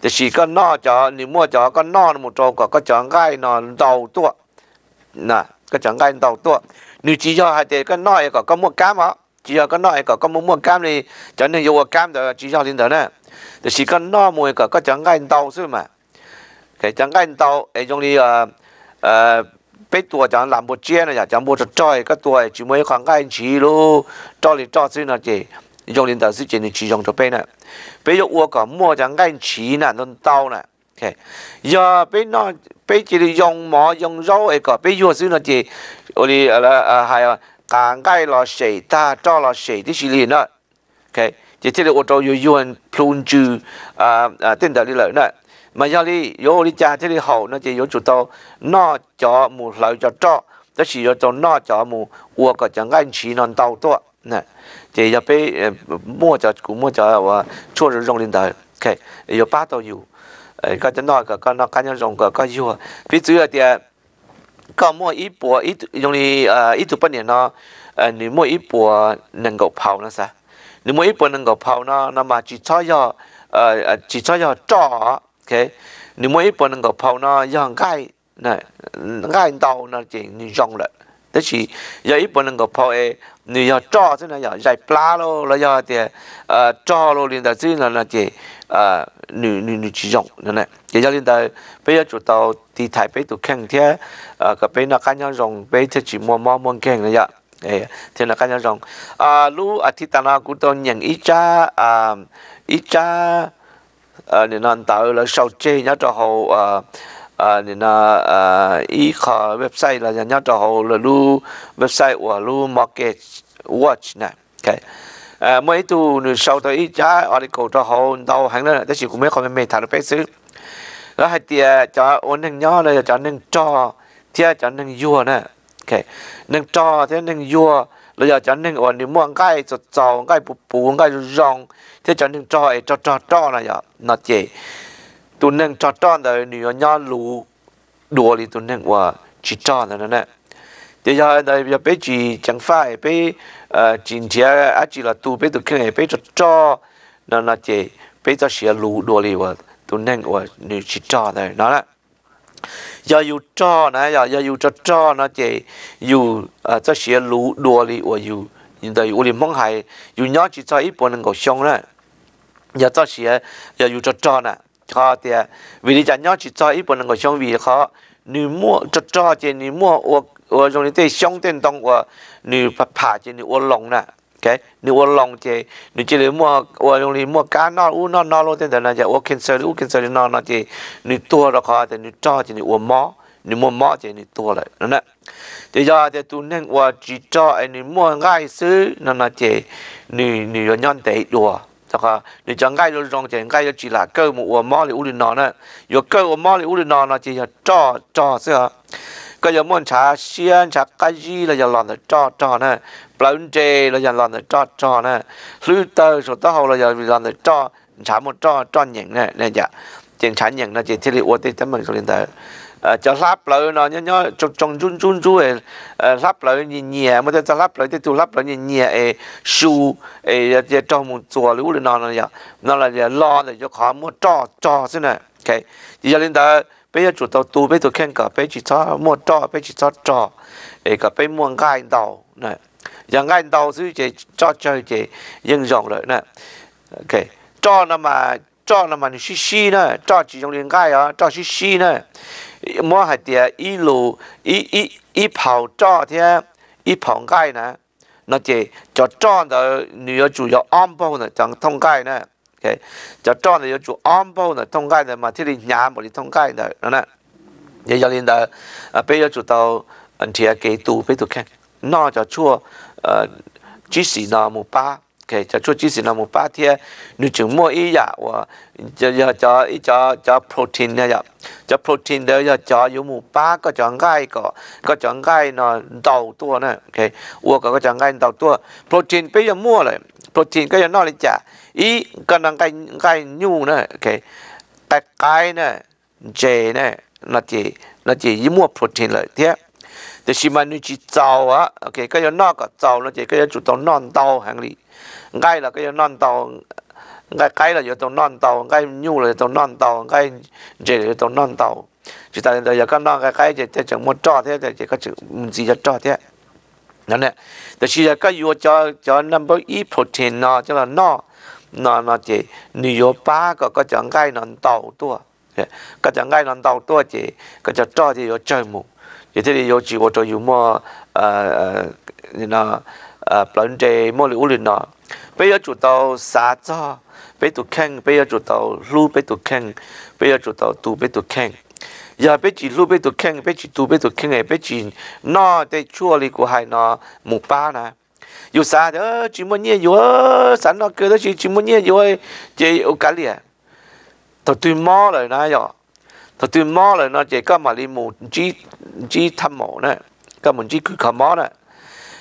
แต่ชีก็นอจะนิมัวจะ ก็นอนมุโตก็ก็จไงใลนอนเต้าตัวนะก็จไงเต้าตัวนิจิยอฮาเจก็นอก็ก็มัวก้มอ่ะ chỉ có nói cả có muốn mua cam thì chẳng nên dùng cam rồi chỉ cho linh đó nè thì chỉ cần nó mua cả có chẳng gai tàu chứ mà cái chẳng gai tàu ấy trong đi ờ ờ bé tua chẳng làm một chiếc này chẳng mua cho chơi cái tuổi chỉ mới khoảng gai chỉ luôn cho thì cho chứ là chị dùng linh tàu chứ chỉ nên chỉ dùng cho bé nè bé dùng uo cả mua chẳng gai chỉ nè nên tàu nè ok giờ bé nó bé chỉ dùng mỏ dùng rau ấy cả bé dùng chứ là chị ở đi ờ, là ờ, hai 干该了谁？他找了谁？这心里呢？这这里澳洲有约翰·普林朱啊，等等的了呢。马来西亚有李佳，这里好呢，就用拳头。恼叫木，老叫吵，但是用拳头恼叫木，乌龟就爱吃弄头多。这要被摸着，就摸着啊，戳着就动弹。这要趴着就，这就挠，就挠，干就动，就就摇。翡翠啊，这。高莫一波一用你呃一九八年呢，呃你莫一波能够跑呢噻，你莫一波能够跑呢，那么至少要呃呃至少要找，OK，你莫一波能够跑呢，要盖那盖到那就你用了。tức chỉ giờ ít bọn người phao ấy nếu giờ cho thế này giờ giải pla lo là giờ thì cho lo liền đó chứ là là chỉ nữ nữ nữ chỉ chỉ Thế bây bây bây bây giờ giờ giờ giờ thì thì thay khen khen à cái mua mua mua 呃女女女职种，真的。也就是在不要做到地台北都看天，呃，个被那干样用被这只摸摸摸看了呀，哎，天那干样用啊，路啊，天当那古多人一家啊，一家呃，你那到了手机，然后呃。à nên là à ý khó website là nhà nhà trò hồ là lu website của lu market watch này cái okay à mấy tu sau tới cha ở đây cổ cho hồ đâu nữa tới chỉ cũng mấy con mẹ thằng nó bé xứ đó hai cho ôn nâng nhỏ เลย cho nâng cho tia cho nâng vua nè ok nâng cho thế nâng vua rồi giờ cho nâng ổn đi mua cái sọt sầu cái bù bù rong thế cho nâng cho cho cho cho là giờ nó chế tu nâng cho cho rồi nửa nhỏ lù đùa đi tu nâng qua chỉ cho là nó nè giờ giờ đây giờ bây giờ chẳng phải bây ờ chính chế à ờ, chỉ là tu bây tu kia bây cho cho nó nó chỉ bây cho sửa lũ đồ li và tu nên và chỉ cho này nó là giờ yêu cho này giờ giờ yêu cho cho nó chỉ yêu ờ cho sửa lũ đồ li và yêu nhưng đây u li mong hay yêu nhớ chỉ cho ít bộ nên có xong đó giờ cho sửa giờ yêu cho cho nè cho thì vì đi chả nhớ chỉ cho ít bộ nên có xong vì khó nữ mua cho cho chỉ nữ mua 我从你对相电动我你怕怕着你我弄啦 OK，你我弄这，你这里莫我用你莫干那乌那那罗等等那些，我肯 a 的我肯 a 的 c 那那些，你多了话的你找着你我摸，你莫摸着你多了，那。แต่ยาแต่ตุนนั่นว่าจีจ้อไอ้นี่มั่วง่ายซื้อนั่นนะเจนี่นี่ย้อนแต่ดัวจ้ะค่นี่จะง่ายองเจง่ายจะจีหลาเกร์มัวมอหรืออุลินนอนะอยู่เกร์มัวมอหรืออุลินนอนะจีจะจ้อจ้อเสียก็ยังมันชาเชียนชากายีเราอย่าหลอนแต่จอดจอนะปลาอุนเจเราอย่าหลอนแต่จอดจอนะลูเตอร์สุดท้ายเราอย่าหลอนแต่จอชาหมดจอจอนอย่างนี้เนี่ยจะเจียงชันอย่างนั้นจีที่เรียกว่าที่จำเป็นก็เรียนแต่จะรับเลยนอนย่อยๆจงจงจุนจุนจุ้ยรับเลยเงียมันจะจะรับเลยที่ตัวรับเลยเงียเอชูเอจะจอมุนจัวหรือว่านอนอะไรอย่างนั่นแหละจะรอแต่จะขอมุดจ่อจ่อซึ่งเนี่ยโอเคจะเรียนแต่ bây giờ chủ tàu tu bây giờ khen cả bây chỉ cho mua cho, bây chỉ cho cho, để cả bây mua ngay đầu này giờ ngay đầu suy chế cho chơi chế nhưng rộng rồi này ok cho nó mà cho nó mà xí xí nữa cho chỉ dùng liền gai à, cho xí xí nữa mua hạt tiền ít lù ít ít ít y cho thế ít gai nè nó chỉ cho cho đó nữ chủ yếu an bao nè chẳng thông gai nè OK，就裝你要做安保呢，通街呢嘛，啲你廿冇你通街呢，嗱嗱，你有你呢，啊，俾咗做到人哋嘅度俾度傾，那就做誒，只是那麼巴。OK，就做只是那麼巴啲，你就冇一日喎，就就就一就就 protein 呢日，就 protein 呢日就有冇巴個就挨個個就挨呢豆多呢，OK，我個個就挨豆多，protein 俾咗冇嚟。ตัวจีนก็จะนอกเลยจ้ะ อีกำลังไกลไกลยู่นะโอเค แต่ไกลนะเจนะนาจีนาจียี่มั่วโปรตีนเลยเทียแต่ชิมานุจิเจ้าอะโอเคก็จะนอกกับเจ้านาจีก็จะจุดตรงนอนเตาหังลีไกลเราก็จะนอนเตาไกลไกลเราอยู่ตรงนอนเตาไกลยู่เลยตรงนอนเตาไกลเจตรงนอนเตาจุดตาเดียวก็นอนไกลไกลเจจะจังมดจ่อเทียแต่เจก็จะมันจีจะจ่อเทีย那呢？但是啊，搁有叫叫 number 一 protein 呢，就是呢，呢呢这有八个，搁就该能倒多，搁就该能倒多这，搁就照这有专门，就是有起我就有么呃呃，那呃白的么里乌里呢？比如煮到沙子，比如青，比如煮到卤，比如青，比如煮到土，比如青。giờ biết chỉ lúc biết được khen biết chỉ tu biết được khen này chỉ nó để chua li của hai nó mù ba nè dù sao đó chỉ muốn nhẹ dù sẵn nó cứ đó chỉ chỉ muốn nhẹ dù chỉ ô cá liền thật tuy mò rồi nè rồi thật tuy mò rồi nó chỉ có mà đi mù chỉ chỉ thăm mộ nè các mình chỉ cứ khăm mò nè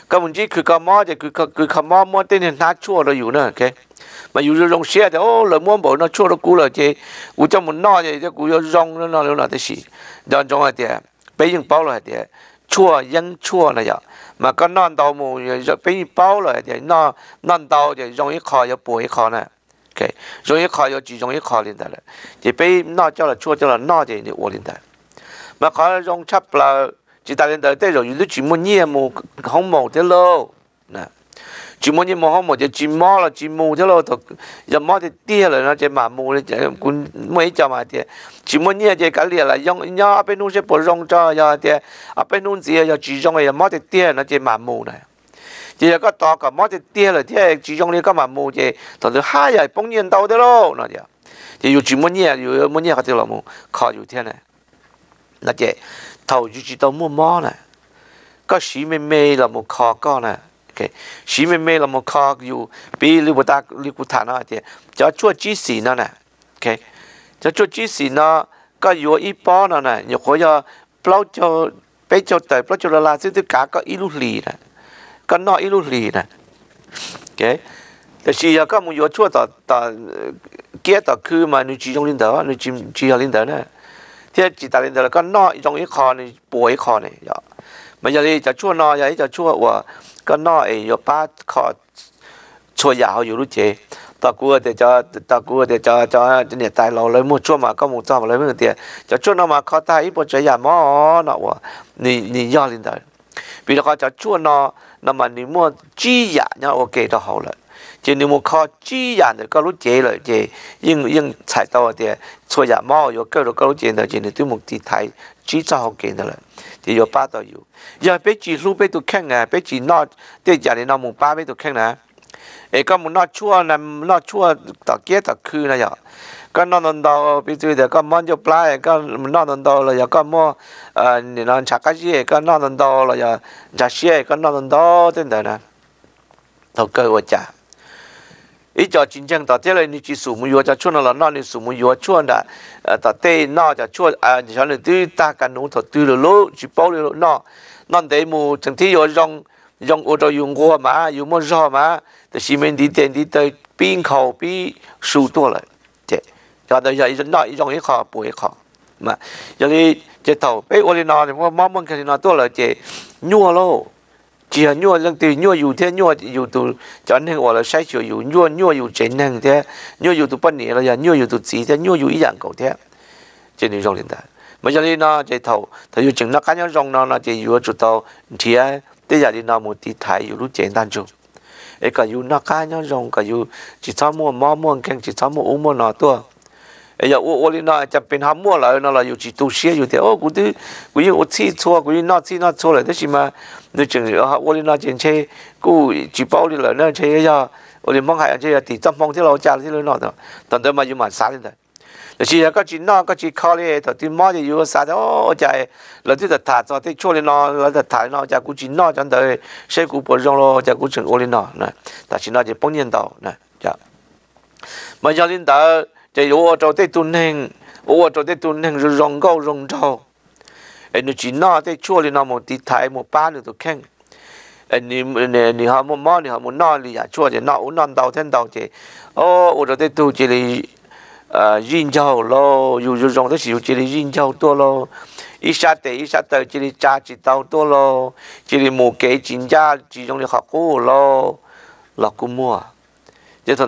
các mình chỉ cứ khăm mò chỉ cứ cứ khăm mò mò tên là nát chua rồi nè, ok 嘛，有就扔车，但哦，老么们保那车那古了，姐，古将木孬，姐，这古要扔那孬了那是四，端庄一点，背扔包了，一点，车扔车那样，嘛，可孬倒木要背扔包了，一点，孬孬倒就扔一卡要补一卡呢，给，扔一卡要几扔一卡零得了，这背孬掉了车掉了孬的你窝零得，嘛，可能扔差不多，几零得在肉，有得住么捏木，好木得了，那。chỉ muốn như mà không một chỉ mò là chỉ mù thế lo thật giờ mò thì tia rồi, nó chỉ mà mù thì cũng mấy cho mà thì chỉ muốn như chỉ cái liền là dòng nhá bên nung sẽ bỏ rong cho giờ thì à bên nung gì giờ chỉ rong giờ mò thì tia nó chỉ mà mù này chỉ có to cả mò thì tia rồi, thế chỉ rong đi có mà mù thì thật sự hai giờ bỗng nhiên đâu thế lo nó giờ thì chỉ muốn như dù muốn như cái là mù khó như thế này nó chỉ thầu chỉ chỉ tao mua mò này có xí mê mê là một khó con này คชีเม่มลมคอกอยู่ปีลิบตาลิกุฐานอเดียจะชั่วจีสีนั่นน่ะโอเคจะชั่วจีสีนก็อยู่อีปอนั่นน่ะอยู่ขอยาเปล่าจะไปจดแต่เปล่าจะละลาซึ่งตึกา ก็อีลุลีน่ะก็นออีลุลีน่ะโอเคแต่ชีก็มุยชั่วต่อต่อเกียต่อคือมาในูจีจงลินเดอร์ในูจีจีลินเดอร์น่ะที่จิตาลินเดอร์ก็นออจงอีคอนี่ป่วยคอนี่ยอมันจะเลยจะชั่วนอยจะชั่วว่าก็น้อยอยู่ป้าขอช่วยยาวอยู่รู้เจตะกัวเดี๋ยวจะตะกัวเดี๋ยวจะจะเนี่ยตายเราเลยมู่ชั่วมาก็มู่จ้ามาเลยไม่เตียจะชั่วนอมาขอตายอีปจะอย่ามอหนอวะนี่นี่ย่อลินได้พี่เราจะชั่วนอนำมันนี่มั่วจี้ยาเนี่ยโอเคต่อเขาเลย就你们靠居然的各路接了接，用用采到的，出也毛有各路各路接的，就你对目的台居照好给的了，就有八到有，要别几路别都看啊，别几那对家里那木八别都看啊，哎，个木那ชั่ว那那ชั่ว到街到去那呀。ก็นอนนอนไปตัวเดียวก็มันจะปลายก็นอนนอนเลยอย่าก็มั่วเอ่อนี่นอนชักกะเชี่ยก็นอนนอนเลยอย่าจักเชี่ยก็นอนนอนเต็มเลยนะทอกเกอร์ว่าจ้า一家真正到这里，你去树木药就穿了，那你树木药穿的，呃，到这那就穿，啊，你像你对大干农头对了喽，去包了那，那得么整天要让让我着用过嘛，用么绕嘛，这西面地点地在边口边树多了，这，要得要一那一种一考不一考，嘛，要你这头被我的那我慢慢看你那多了这，弱喽。chỉ là nhua lăng từ nhua dù thế nhua dù tụ chọn hàng hoặc là sai chiều dù nhua nhua dù chén hàng thế nhua dù tụ bận nhỉ là nhua dù tụ chỉ thế nhua dù ý dạng cầu thế trên đường rong liền ta mà cho nên nó chạy thầu thầu dù chừng nó cá nhau rong nó nó chỉ dù chủ tàu thì á bây giờ đi nó một tí thái dù lúc chén tan chung ấy cả dù nó cá nhau rong cả dù chỉ cho mua mò mua keng chỉ cho mua uống mua nó tua 要我我哩那这边还没来，那来有几多些有点哦，我都我有我吃错，我有那吃那错了，但是嘛，你整啊我哩那整车，我几包哩了，那车要我哩忙还这要地站放这老家哩那的，但他嘛有蛮傻的。就是啊，嗰次嗱，嗰次靠咧，頭啲媽就要曬到，哦就係嗱啲就睇咗啲錯咧嗱，嗱就睇嗱就古次嗱真係寫古本上咯，就古次我咧嗱，嗱但是嗱就幫人到嗱就，咪有領導。chạy ô trâu tê tu neng ô trâu tê tu neng rong gâu rong trâu anh nó chỉ nó tê chua lên nó một tí thái một ba được tôi keng anh ni ni ni họ một mò ni họ một nọ li à chua thì nọ uống non đầu thân đầu ô ô trâu tê tu chỉ li yin ờ, châu lo dù dù rong tê sử chỉ li yin châu tua lo ít sa tê ít sa tê chỉ li cha chỉ tàu tua lo chỉ li mù kế chính cha chỉ trong li học cô lo là cô mua cha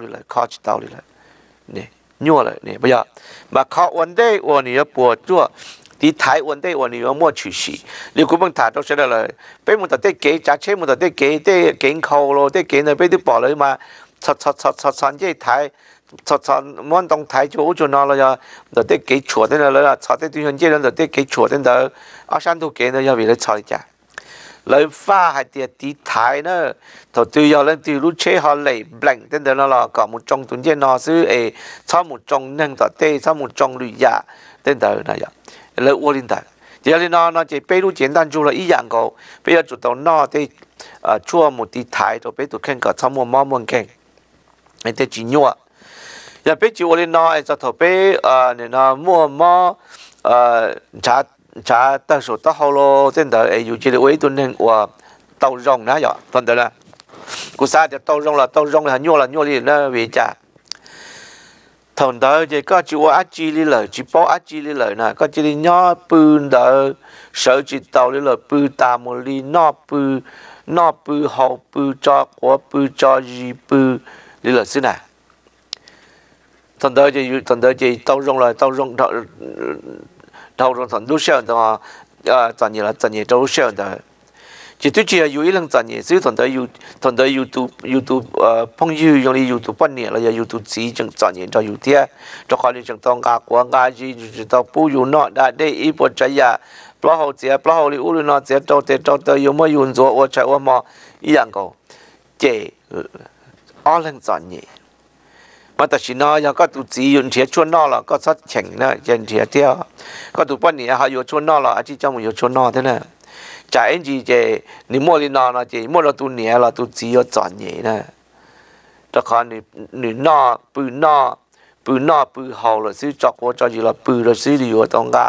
đi đi nè nè bây giờ mà ổn ổn thì thái vấn đề của nhiều mua chủ sĩ liệu cũng bằng thả đâu sẽ rồi bây giờ tôi kế giá chế một tôi kế tôi kế khâu rồi tôi kế này bây giờ bỏ lại mà thật thật thật thật sản chế thái thật thật muốn đồng thái chỗ chỗ nào rồi tôi kế chuột đến rồi là thật tôi hiện chế rồi tôi kế chuột đến đó ở sản đồ kế này giờ bị nó chạy chạy lời pha hay tiệt tí thái nữa thầu tư giờ lên từ lúc chế họ lấy blank tên đó là có một trong tuần trên nó sư ấy sau một trong nâng tỏ tê sau một trong lụy dạ tên đó là dạ lời uo linh tài giờ lên nó nó chỉ bây lúc chiến tan chu là ý dạng cậu bây giờ chủ tàu nó thì ờ, chua một tí thái rồi bây tụi khen cả sau một mò một khen anh thế chỉ nhua giờ bây chỉ uo linh nó ấy cho thầu bây ờ nó mua mò ờ cha ta số ta hô lô tên tờ ấy dù chỉ là ấy tuần nên của tàu rong đó vậy tuần tờ là của xa thì tàu rong là tàu rong là nhô là nhô đi đó vì cha thằng tờ thì có chỉ qua ác chi đi lời chỉ bỏ ác chi đi lời nè có chỉ đi nhó pư tờ sợ chỉ tàu đi lời pư ta một đi nó pư, nó pư hậu pư cho của pư cho gì pư đi lời xí nè thằng tờ thì thằng tờ thì tàu rong là tàu rong đầu rồi thằng đu sơn đó à tận gì là tận gì đâu sơn đó chỉ tôi chỉ là yêu lần tận gì chỉ thằng đó yêu thằng đó youtube youtube à phong yêu dùng đi youtube bao nhiêu là youtube chỉ chẳng tận gì cho youtube cho khỏi đi chẳng tông cả của ngã gì chỉ tao bù yêu nọ đã để ý bộ trái ya bao hậu chế bao hậu đi u lu nọ chế đâu chế đâu tới yêu mà yêu rồi ô chạy ô mà ý rằng cậu chế ở lần tận gì มาตัดชินอยงก็ตุจียุนเฉียชวนนอละก็ซัดแข่งนะเ็นเฉียเที่ยวก็ตุป้อนนี่ฮะอยู่ชวนนอละอาชีพเจ้ามือยู่ชวนนอเท่านั้นจ่ายเอ็นจีเจนี่มั่วลีนอนะเจมั่วเราตุเหนียเราตุจีเราจอนเหนียนะตะคอนี่หนึ่งนอปืนนอปืนนอปืนเฮาเราซื้อจอกโัวจอกจีเราปืนเราซื้ออยู่ตรงกา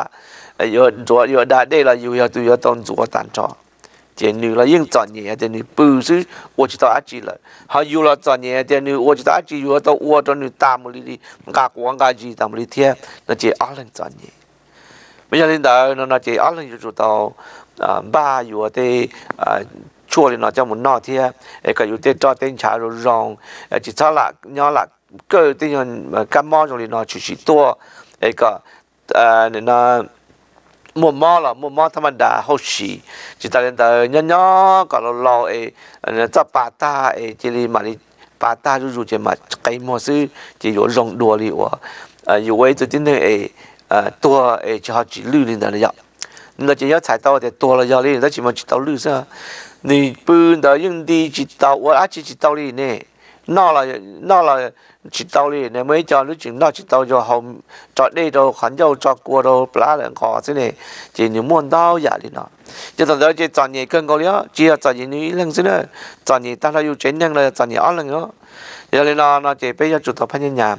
อยู่จัวอยู่ดาเด้เราอยู่อยู่ตัวอยู่ตรงจัวตันจอ tiền nữ là yên chọn nhẹ tiền nữ bự chứ 我知道阿 chị 了还有了 chọn nhẹ tiền nữ 我知道阿 chị 有到我这女大木里里嘎光嘎鸡大木里天那这阿人 chọn nhẹ bây giờ đến đó nó chỉ ở lên chỗ tàu à ba vừa thì à chua thì nó cho một nọ thì cái vừa thì cho tên chả rồi rong chỉ cho là nhỏ là cơ tinh nhân cá mò rồi nó chỉ chỉ tua cái à nên nó mua mò là mua mò tham mình đã hậu sĩ chỉ ta lên tới nhỏ nhỏ còn lo lo ấy ờ, chấp bà ta ấy chỉ đi mà đi bà ta rú rú chỉ mà cái mò sư chỉ có rong đùa đi wa à ờ, dù vậy tôi tin đấy à, ờ, tua ấy cho chỉ lưu lên là vậy nó chỉ nhớ chạy tàu thì tua là do đi nó chỉ mà chỉ tàu lưu sao 你不能用地去到，我而且去到里呢，那了那了。chỉ tao đi nên mới cho lúc chuyện đó chỉ tao cho hồng cho đây đâu khán dâu cho cua đâu lá lợn cỏ thế này chỉ nếu muốn tao giả đi nó chỉ tao đó chỉ chọn gì cơn câu lió chỉ là chọn gì nữ lần thế nữa chọn gì ta là yêu chén nhân là chọn gì ăn lần đó giờ này nó nó chỉ bây giờ chủ tao phải nhà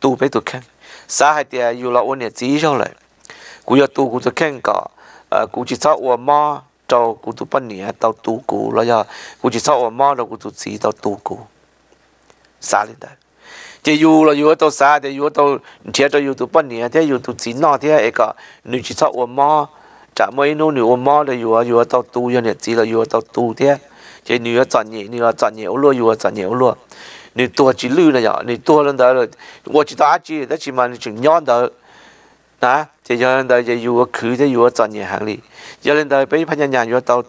tu bây tụ khen xã hai tia yêu là ôn nhiệt chỉ rồi lại cú giờ tu cú tụ khen ờ cú chỉ sao ủa mò trâu cú tụ bận nhẹ tao tu cú rồi giờ cú chỉ sao ủa mò rồi cú tụ chỉ tao tu cú xã lên đây 这有了有到啥？这有到接着有到半年，这有到几那天一个，你去操我妈，咋没弄你我妈的有啊有到都有呢，接着有到都的，这你要赚牛，你要赚牛了，有啊赚牛了，你多几路了呀？你多人到了，我去打几，那起码你就让到。啊，就有人哋就要個佢都要個陣嘢行李，有人哋俾朋友人要到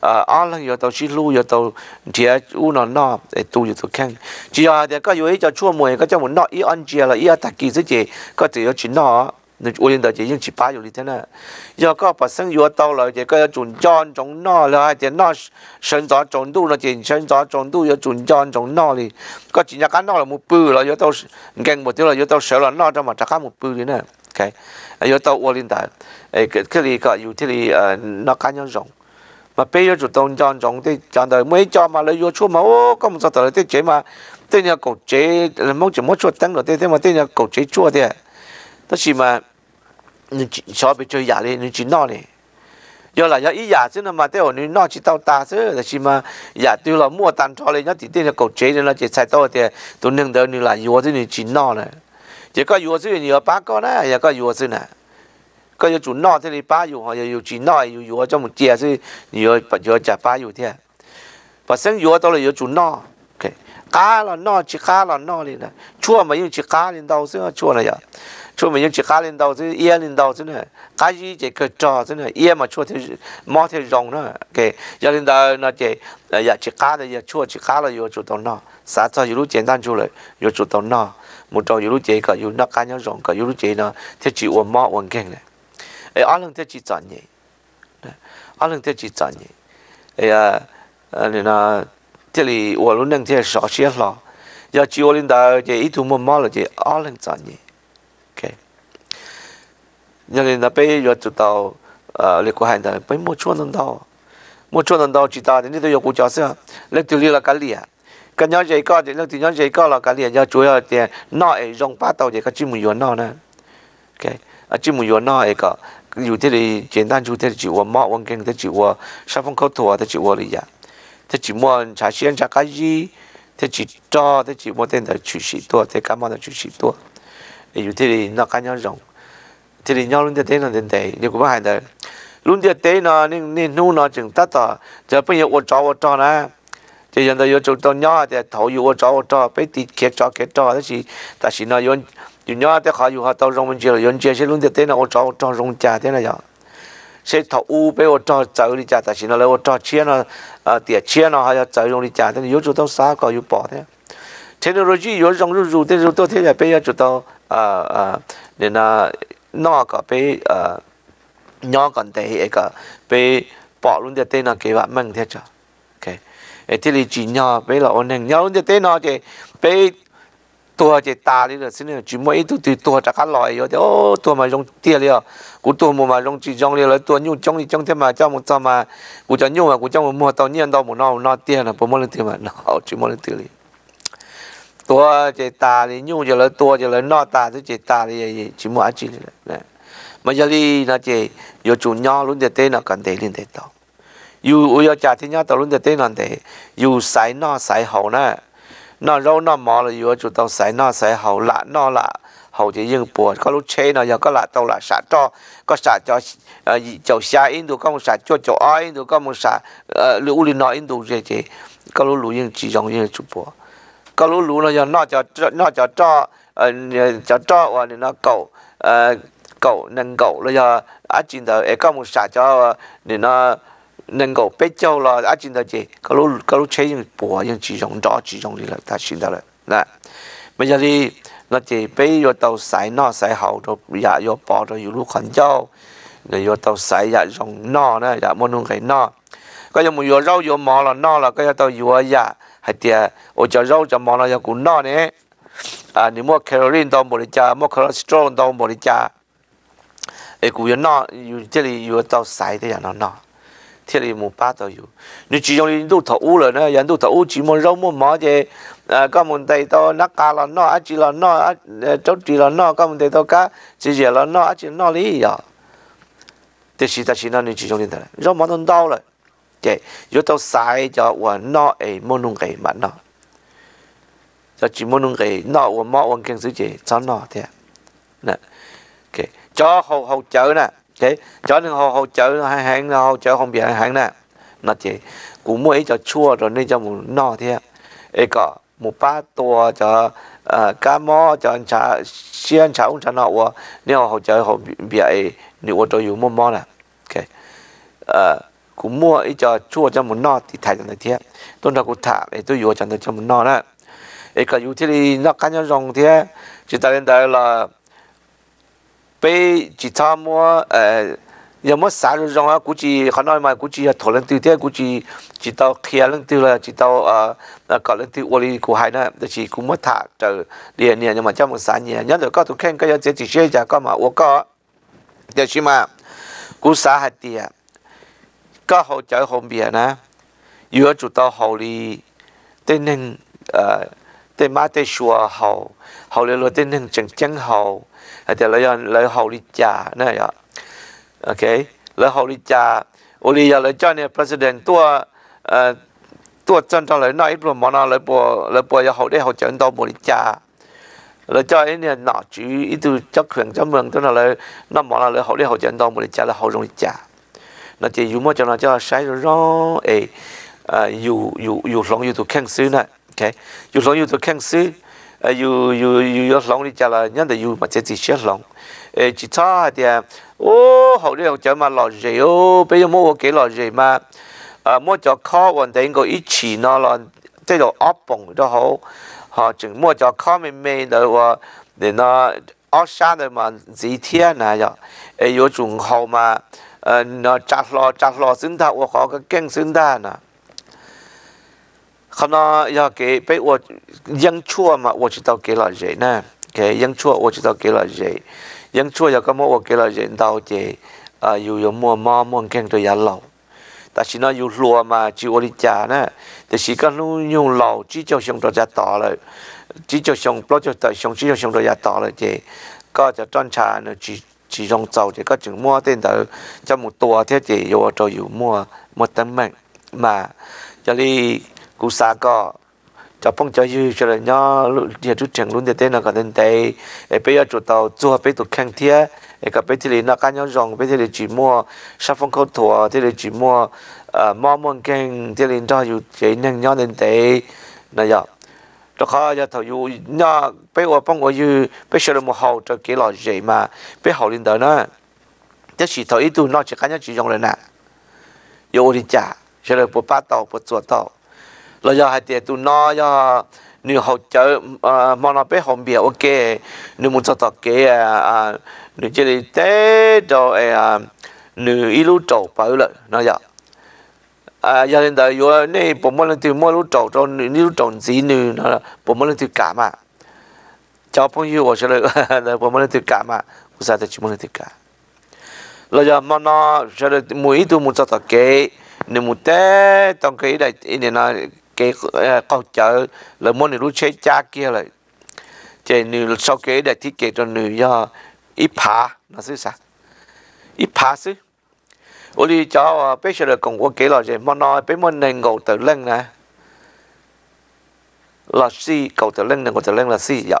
啊，阿拉要到去路要到啲烏那那誒都要到傾，只要啲個要一就出門，個就門那一安住啦，一啊特技啲嘢，個就要去那。我現在就已經去巴有你聽啦，要個把生要到了，就個準裝種那了，就那生長種都了，就生長種都要準裝種那哩，個前日間那了冇背了，要到更冇掉了，要到少了那就嘛，大家冇背嘅呢。okay yo to walin da e ke li ka yu ti li na kan yo jong mà bây giờ chúng tôi chọn chọn thì chọn đời mới cho mà lấy vô mà ô có một số tờ thì chế mà tên nhà cổ chế là mong chỉ muốn chuột tăng rồi thế mà tên nhà cổ chế chua thế đó chỉ mà cho bị chơi giả đi nên chỉ no này do là do ý giả chứ mà theo nên no chỉ tao ta chứ là chỉ mà giả tiêu là mua tàn cho lấy nhá thì tên nhà cổ chế nên là chỉ sai to thì tôi nâng đỡ như là vô thì nên chỉ no này 一个幼儿园要八个呢，一个幼儿园呢，个要做哪这里八幼好，要要做哪要幼儿这么点，所以你要不要加八幼的？把生幼儿到了要做哪？OK，家了哪去家了哪里呢？做没有去家领导是要做了呀，做没有去家领导是也领导真的，家一这个家真的也嘛做的冇得用呢。OK，要领导那这呃要去家的要做去家了要做到哪？啥子要路简单做了要做到哪？một trò yếu chế cả yếu nó cá nhau rộng cả yếu chế nó thế chỉ ổn mò ổn keng này ai ăn lưng thế chỉ chọn nhỉ ăn lưng thế chỉ chọn nhỉ ai à, à nên là thế là ổn luôn đang thế sợ chết lo giờ chỉ ổn lên đó chỉ ít thu một mò là chỉ ăn lưng chọn nhỉ ok giờ nên là bây giờ chúng ta ờ lịch của hành đó bây một chuông lần đầu, một chuông lần đầu chỉ ta thì đây tôi có cuộc chơi xem lịch tiêu là cái gì à cái nhóm dây co thì lúc thì nhóm dây co là cái liền nhóm chuối ở thì nọ ấy rong ba tàu thì cái chim mùi yuan nọ nè ok à chim mùi yuan nọ ấy có dù thế thì chuyển tan chú thế thì chịu mọ quan kinh thế chịu sa phong khâu thua thế chịu lý giả thế chỉ mua trà xiên trà cái gì thế chỉ cho thế chỉ mua tên để chủ sĩ tua thế cá món để chủ sĩ tua dù thế thì nó cá nhau rong thế thì nhau luôn thế thế là thế thế nếu cũng phải là luôn thế thế nó nên nên nu nó chừng tắt tỏ giờ bây giờ ôt cho ôt cho nè thì giờ tôi chúng tôi nhỏ thì thầu dù ở chỗ chỗ bé tí kia chỗ kia chỗ đó ta chỉ nói yon dù thì khó dù họ tao rong mình chơi yon chơi sẽ luôn thì tên là ở chỗ chỗ rong cha thế này rồi sẽ thầu u bé ở chỗ chơi đi cha ta chỉ nói là ở chỗ chia nó tiệt chia nó hay là chơi rong đi cha thế này yếu chúng tôi sao có yếu bỏ thế technology yếu rong rú rú thế rú tôi thế là bây giờ chúng tôi à à nên là nó còn thế cái bé bỏ luôn thì tên là kế hoạch mình thế chứ 诶，这里钱呀，俾落我能有就得那就俾多就大哩了，现在全部一都对多大家来哟，哦，多嘛用跌了，古多么嘛用只用了，多用种一种天嘛，叫么叫嘛，古叫用啊，古叫么么到年到么那那跌了，不么了跌嘛，那好，全部了跌哩。多就大哩，用就了多就了，那大就就大哩，全部阿起哩了，来。mà giờ đi là chỉ yêu chủ nhau luôn để tên là cần để liên để tao dù u yo cha thì nhá tao luôn tên lần thế dù sải no sải hậu nè nó râu nó mò là dù chủ tao sải no sải hậu lạ no lạ hậu thì dừng buồn có lúc che nó giờ có lạ tao lạ xả cho có xả cho chậu xa in đồ có một xả cho chậu oi in đồ có một xả lũ lì nó in đồ gì thế có lúc lũ dừng chỉ dòng dừng chụp buồn có lúc lũ nó giờ nó cho nó cho cho cho cho và nó cầu cầu nâng cầu rồi giờ á chín giờ ấy có một xả cho nên nó 能够别叫了，啊，见到这，搞路搞路车用薄，用集中到集中里了，他选到了，那，没叫你，那这别要到晒那晒好，就也要包着有路看叫，那要到晒也用那呢，也莫弄给那，ก็ยังมือยเราอยู่มอละนอละก็ยังต้องอยู่อ่ะยาให้เตียโอจะเราจะมอละยังกูนอเนี่ยอ่านี่มั่วแคลอรี่ต้องบริจาคมั่วคอเลสเตอรอลต้องบริจาคไอ้กูยังนออยู่เจลีอยู่ต้องใส่แต่อย่างนอนนอ thiết lý một ba tàu yêu nếu chỉ trong đi đâu thợ u rồi nữa, dân đâu thầu u chỉ muốn rau muốn mỏ à các môn thầy to nắc cá là ăn chỉ là nó à, cháu chỉ là nó các môn thầy to cá chỉ chỉ là ăn chỉ nó lý à thì chỉ ta chỉ là những chỉ trong đi thôi rau mỏ thằng đau rồi chứ yếu tàu xài cho và nó ấy muốn nung cái mà nó cho chỉ muốn nung cái nó và mỏ và kiêng sứ chỉ cho nó thế nè cái, cho hầu hầu chở nè thế cho nên họ họ chở hai hàng họ chở không biết hàng nè nó chỉ cũng ấy cho chua rồi nên cho một no thế ấy có một ba tua cho ờ, cá mò cho anh cha xiên cháo anh cha nọ wa nếu họ chở họ biết ấy nếu tôi dùng mua mò nè ok ờ, cũng mua ấy cho chua cho một no thì thay cho nó thế tôi là cũng thả ấy tôi dùng cho nó cho một no nè ấy có dùng thế thì nó cá nhau rồng thế chỉ ta lên đây là 被其他么呃，要么三路上啊，估计很难嘛，估计要讨论对点，估计直到开了对了，直到呃呃搞了对，我哩古海呢，就是古么他就两年，要么加么三年，人家搞都看个要这几些家干嘛，我搞，就是嘛，古啥还对啊，搞好在后面呢，又要做到好哩，对能呃，对嘛对说好，好了了对能真正好。thì lấy lấy hậu lý trả này ạ. Ok, lấy hậu lý trả. Ô lý lấy cho này president tua tua chân cho lấy nói bộ món nào lấy bộ lấy bộ hậu để hậu chân tao bộ lý trả. Lấy cho ấy này nọ chú ý tu chấp quyền cho mường tôi là lấy nó món nào lấy hậu để hậu chân tao bộ lý trả là hậu dùng lý trả. Nó chỉ dùng một cho nó cho sai rồi rồi. อยู่อยู่อยู่หลงอยู่ถูกแข่งซื้อนะโอเคอยู่หลงอยู่ถูกแข่งซื้ออยู่อยู่อยู่ยศลงนี่จะละยันแต่อยู่มาเจ็ดสิบเจ็ดลงเออจิตช้าเดียโอ้หกเรื่องจะมาหล่อเจียวไปยังมั่วกี่หล่อเจียมาเออมั่วจะข้อวันแต่ก็อีฉีนอลอน这种恶本都好，哈，就莫叫看明明的话，你那恶善的嘛，几天那样，哎，有种好嘛，呃，那扎罗扎罗生他，我好个更生他呢。คำนอยาเกไปอวดยังชั่วมาอวดจิตเอาเกลาเจนะเกยังชั่วอวดจิตเอาเกลาเจยังชั่วอยากก็มัวเกลาเจดาวเจอ่าอยู่ยมัวมอม่วงแข้งตัวยาเหล่าแต่ฉันอยู่รัวมาจิวอริจานะแต่ฉันก็นู่ยุ่งเหล่าจีเจ้าชงตัวจะต่อเลยจีเจ้าชงปลดเจ้าต่อชงจีเจ้าชงตัวจะต่อเลยเจก็จะจ้อนชาเนจีจีจงเจ้าเจก็จึงมัวเต้นแต่จมูกตัวเท่เจโยเจ้าอยู่มัวมัวตั้งแม่มาจะรี cú sa có cho phong cho dư cho là nhớ địa chút chẳng luôn để tên là cả tên tây để bây giờ chủ tàu chua bây tụ khang thia để cả bây thì nó cá nhau rong bây thì chỉ mua sa phong câu thua thì chỉ mua ờ, mò mòn keng thì là cho dù chỉ năng nhớ tên tây là giờ cho khó giờ thầu dù nhớ bây giờ phong của dư bây giờ là một hậu cho kỹ lò gì mà bây hậu lên tới nữa chứ chỉ thầu ít tu nó chỉ cá nhau chỉ rong rồi nè yêu thì trả cho là bộ ba tàu bộ chuột tàu là giờ hai tiệt tu nó giờ nếu học trợ ờ, mà nó bé hồng biểu ok nếu muốn cho tao kế à ờ, ờ, nếu chỉ để té cho à nếu ít lúc trầu phải lợi nó giờ à gia đình đời vừa này bộ môn lần thứ mua lúc trầu cho nếu lúc trầu gì nếu nó bố mẹ lần thứ cả mà cháu phong yêu của chơi là bộ môn lần thứ cả mà cũng sao thì chỉ môn lần thứ cả là giờ mà nó sẽ là mỗi tu muốn cho tao kế nếu muốn té tao kế đại này nó cái con chợ là môn này chế cha kia lại chế nữ sau kế để thiết kế cho người do ít phá nó xứ sạc ít phá chứ, ô đi cho à, bé sẽ cùng có kế là gì, món nói bây món này ngồi tự lên nè là si cầu tự lên là cầu tự lên là si vậy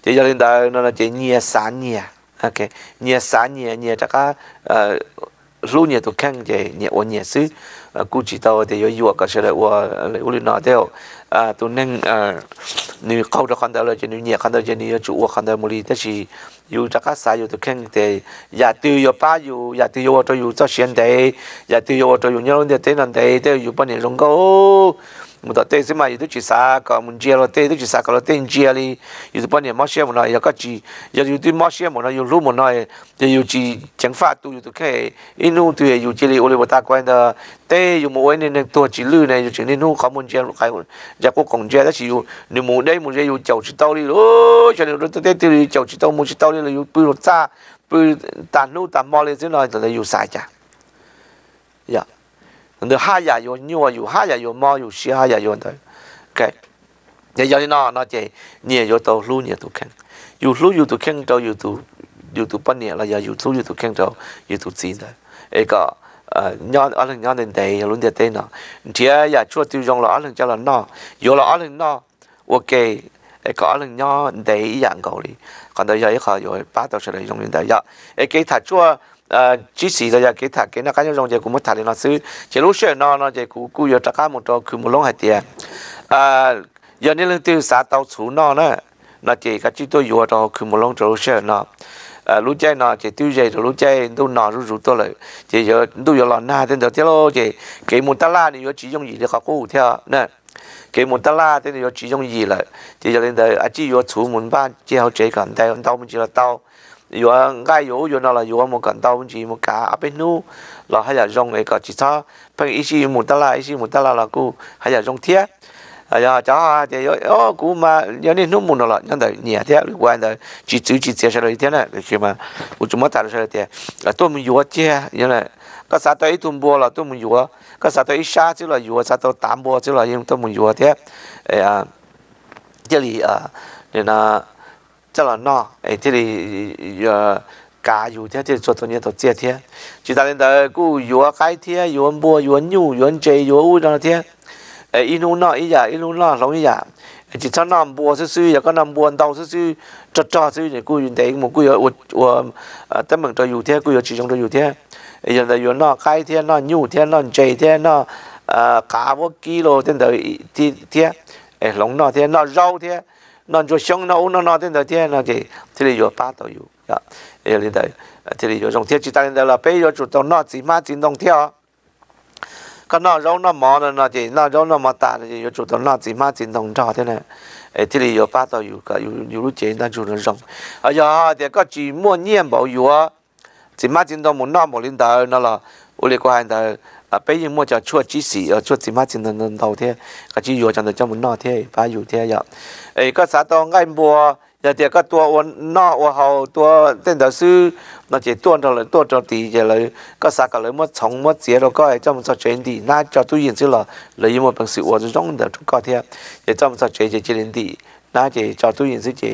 这幺零到那那这廿三年，OK，廿三年廿这个呃，六年都看见廿五年岁，呃，估计到得要一万个晓得我屋里拿掉，啊，都能呃，你考着看到了，就你廿看到就你要住，我看到屋里但是有这个啥有都看得，也都要把有，也都要我都有做现代，也都要我都有幺零的等人的，都要把你弄够。mu da te sima yitu chi sa ka mun jia lo te yitu chi sa ka lo te jia li yitu pa ne ma xie mo na ya ka chi ya yitu ma xie mo na yu lu mo na ye yu chi cheng fa tu yitu ke inu tu ye yu chi li ole bo ta kwa na te yu mo wen ne tu chi lu ne yu chi ni nu ka mun jia lo kai ja ko kong jia da chi yu ni mu dai mu jia yu chao chi tao li lo cha ni tu te ti li chao chi tao mu chi tao li lo yu pu lo cha pu ta nu ta mo le zin lo le yu sa cha ya yeah. 你哈也有，你我有哈也有，猫有西哈也有的，该，你要你那那件，你也要到路你都看，有路有都看到，有都有都不念了，也有走有都看到，有都知的，那个呃，娘阿玲娘的带，阿玲的带呢，爹也做对象了，阿玲家了那，有了阿玲那，我给那个阿玲娘带一样高的，看到有一下有八到十来用的，也，给他做。Ờ, chỉ sĩ ra cái thà cái nó cá nhân trong giờ cũng mất thà thì nó xứ chỉ lúc xưa nó nó giờ cũng cũng giờ trả một trò cứ một lông hai tiền à giờ nên lương tiêu xã tàu chủ nó nó nó chỉ cái chỉ tôi vừa trò cứ một lông trò xưa nó à lúc chơi nó chỉ tiêu chơi rồi lúc chơi tôi nó rủ rủ tôi lại chỉ giờ tôi giờ lòn na tên giờ tiêu chỉ cái một ta la thì giờ chỉ dùng gì để khó cố theo nè cái một ta la tên giờ chỉ dùng gì là, chỉ giờ lên đời à chỉ giờ chủ muốn ba chỉ học chơi còn đây ông tao mình chỉ là tao yo ga yo yo na la yo mo kan tao chi mo ka ape nu la ha ya jong e ka chi sa pa i chi mu ta la i chi mu ta la la ku ha ya jong thia à ya cha de yo o ku ma yo ni nu mu na la nyan da ni ya thia lu quan da chi chu chi che sa la thia na chi ma u chu ma ta la sa thia a to mi yo thia ya na ka sa ta i tum bo la to mu yo ka sa ta i sha chi la yo sa ta tam bo chi la yim to mu yo thia e a 这里啊，那。là thế thì thì cá 这了那哎这里呃加油的这做多年都这天，其他人的故有啊开天有啊摸有啊扭有啊追有啊乌那天，哎一路那一呀一路那龙一呀。chỉ cho nam bùa thế, inu inu sư sư và có nam bùa đầu sư sư cho cho sư này cúi nhìn thấy một cúi ở ở tấm mình cho dù thế cúi ở chỉ trong cho dù thế giờ là giờ nó cái thế nó nhu thế nó chạy thế nó cá vô kilo thế đời thế thế lỏng nó thế nó rau thế nó cho xong nó nó nó đến đầu tiên nó chỉ thì là vừa bắt đầu vừa à giờ lên đây thì là vừa dòng theo chỉ tay lên là bây giờ chủ động nó chỉ mà chỉ đồng theo cái nó rong nó mò nó nó chỉ nó rong nó mò ta thì chủ động nó chỉ mà chỉ đồng cho thế này ấy thì là vừa bắt đầu vừa cả vừa vừa lúc chế nó chủ động rong à giờ thì có chỉ mua nhiên bảo vừa chỉ mà chỉ đồng một nó một lên đầu, nó là uli qua hành đây à bây giờ mua cho chua chỉ xì ở chua chỉ mát chỉ nần nần đầu thế cái chỉ vừa chẳng được cho muốn nọ thế phá dù thế vậy ấy có xã tông ngay mua giờ thì có tua nọ uốn hầu tua tên đạo sư nó chỉ tuôn rồi tuôn rồi thì giờ có xã cả lại mất sống mất chết rồi có ai cho mình sao chuyện đi na cho tôi yên chứ là lấy một bằng sự uốn trong được chúng có thế để cho mình sao chuyện chỉ chỉ đến đi na chỉ cho tôi yên chứ chỉ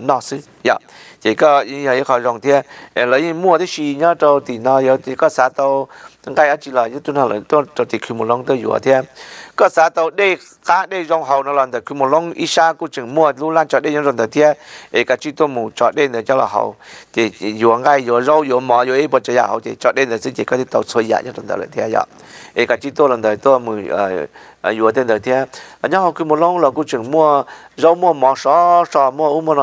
nọ sư dạ chỉ có như vậy khỏi rộng thế lấy mua cái gì nhá cho thì nó giờ thì có xã tàu ตั้งแต่อาจิลายุตุนาเลยตัวตัวติคือมุลงตัวอยู่อ่ะเทียมก็สาตัวได้สาได้ยองเฮานรนแต่คือมุลงอิชากูจึงมัวรู้ล้านจอดได้ยังรนแต่เทียเอกจิตตัวหมู่จอดได้เนี่ยเจ้าละเฮาที่อยู่ง่ายอยู่รู้อยู่หมออยู่ไอ้ปัจจัยเฮาที่จอดได้เนี่ยสิ่งที่ก็ที่ตัวสวยยะยังรนแต่เลยเทียยะเอกจิตตัวรนแต่ตัวมือเอ่ออยู่เทียเนี่ยเทียอันนี้เฮาคือมุลงเรากูจึงมัวรู้มัวหมอสอสอมัวอุ้มร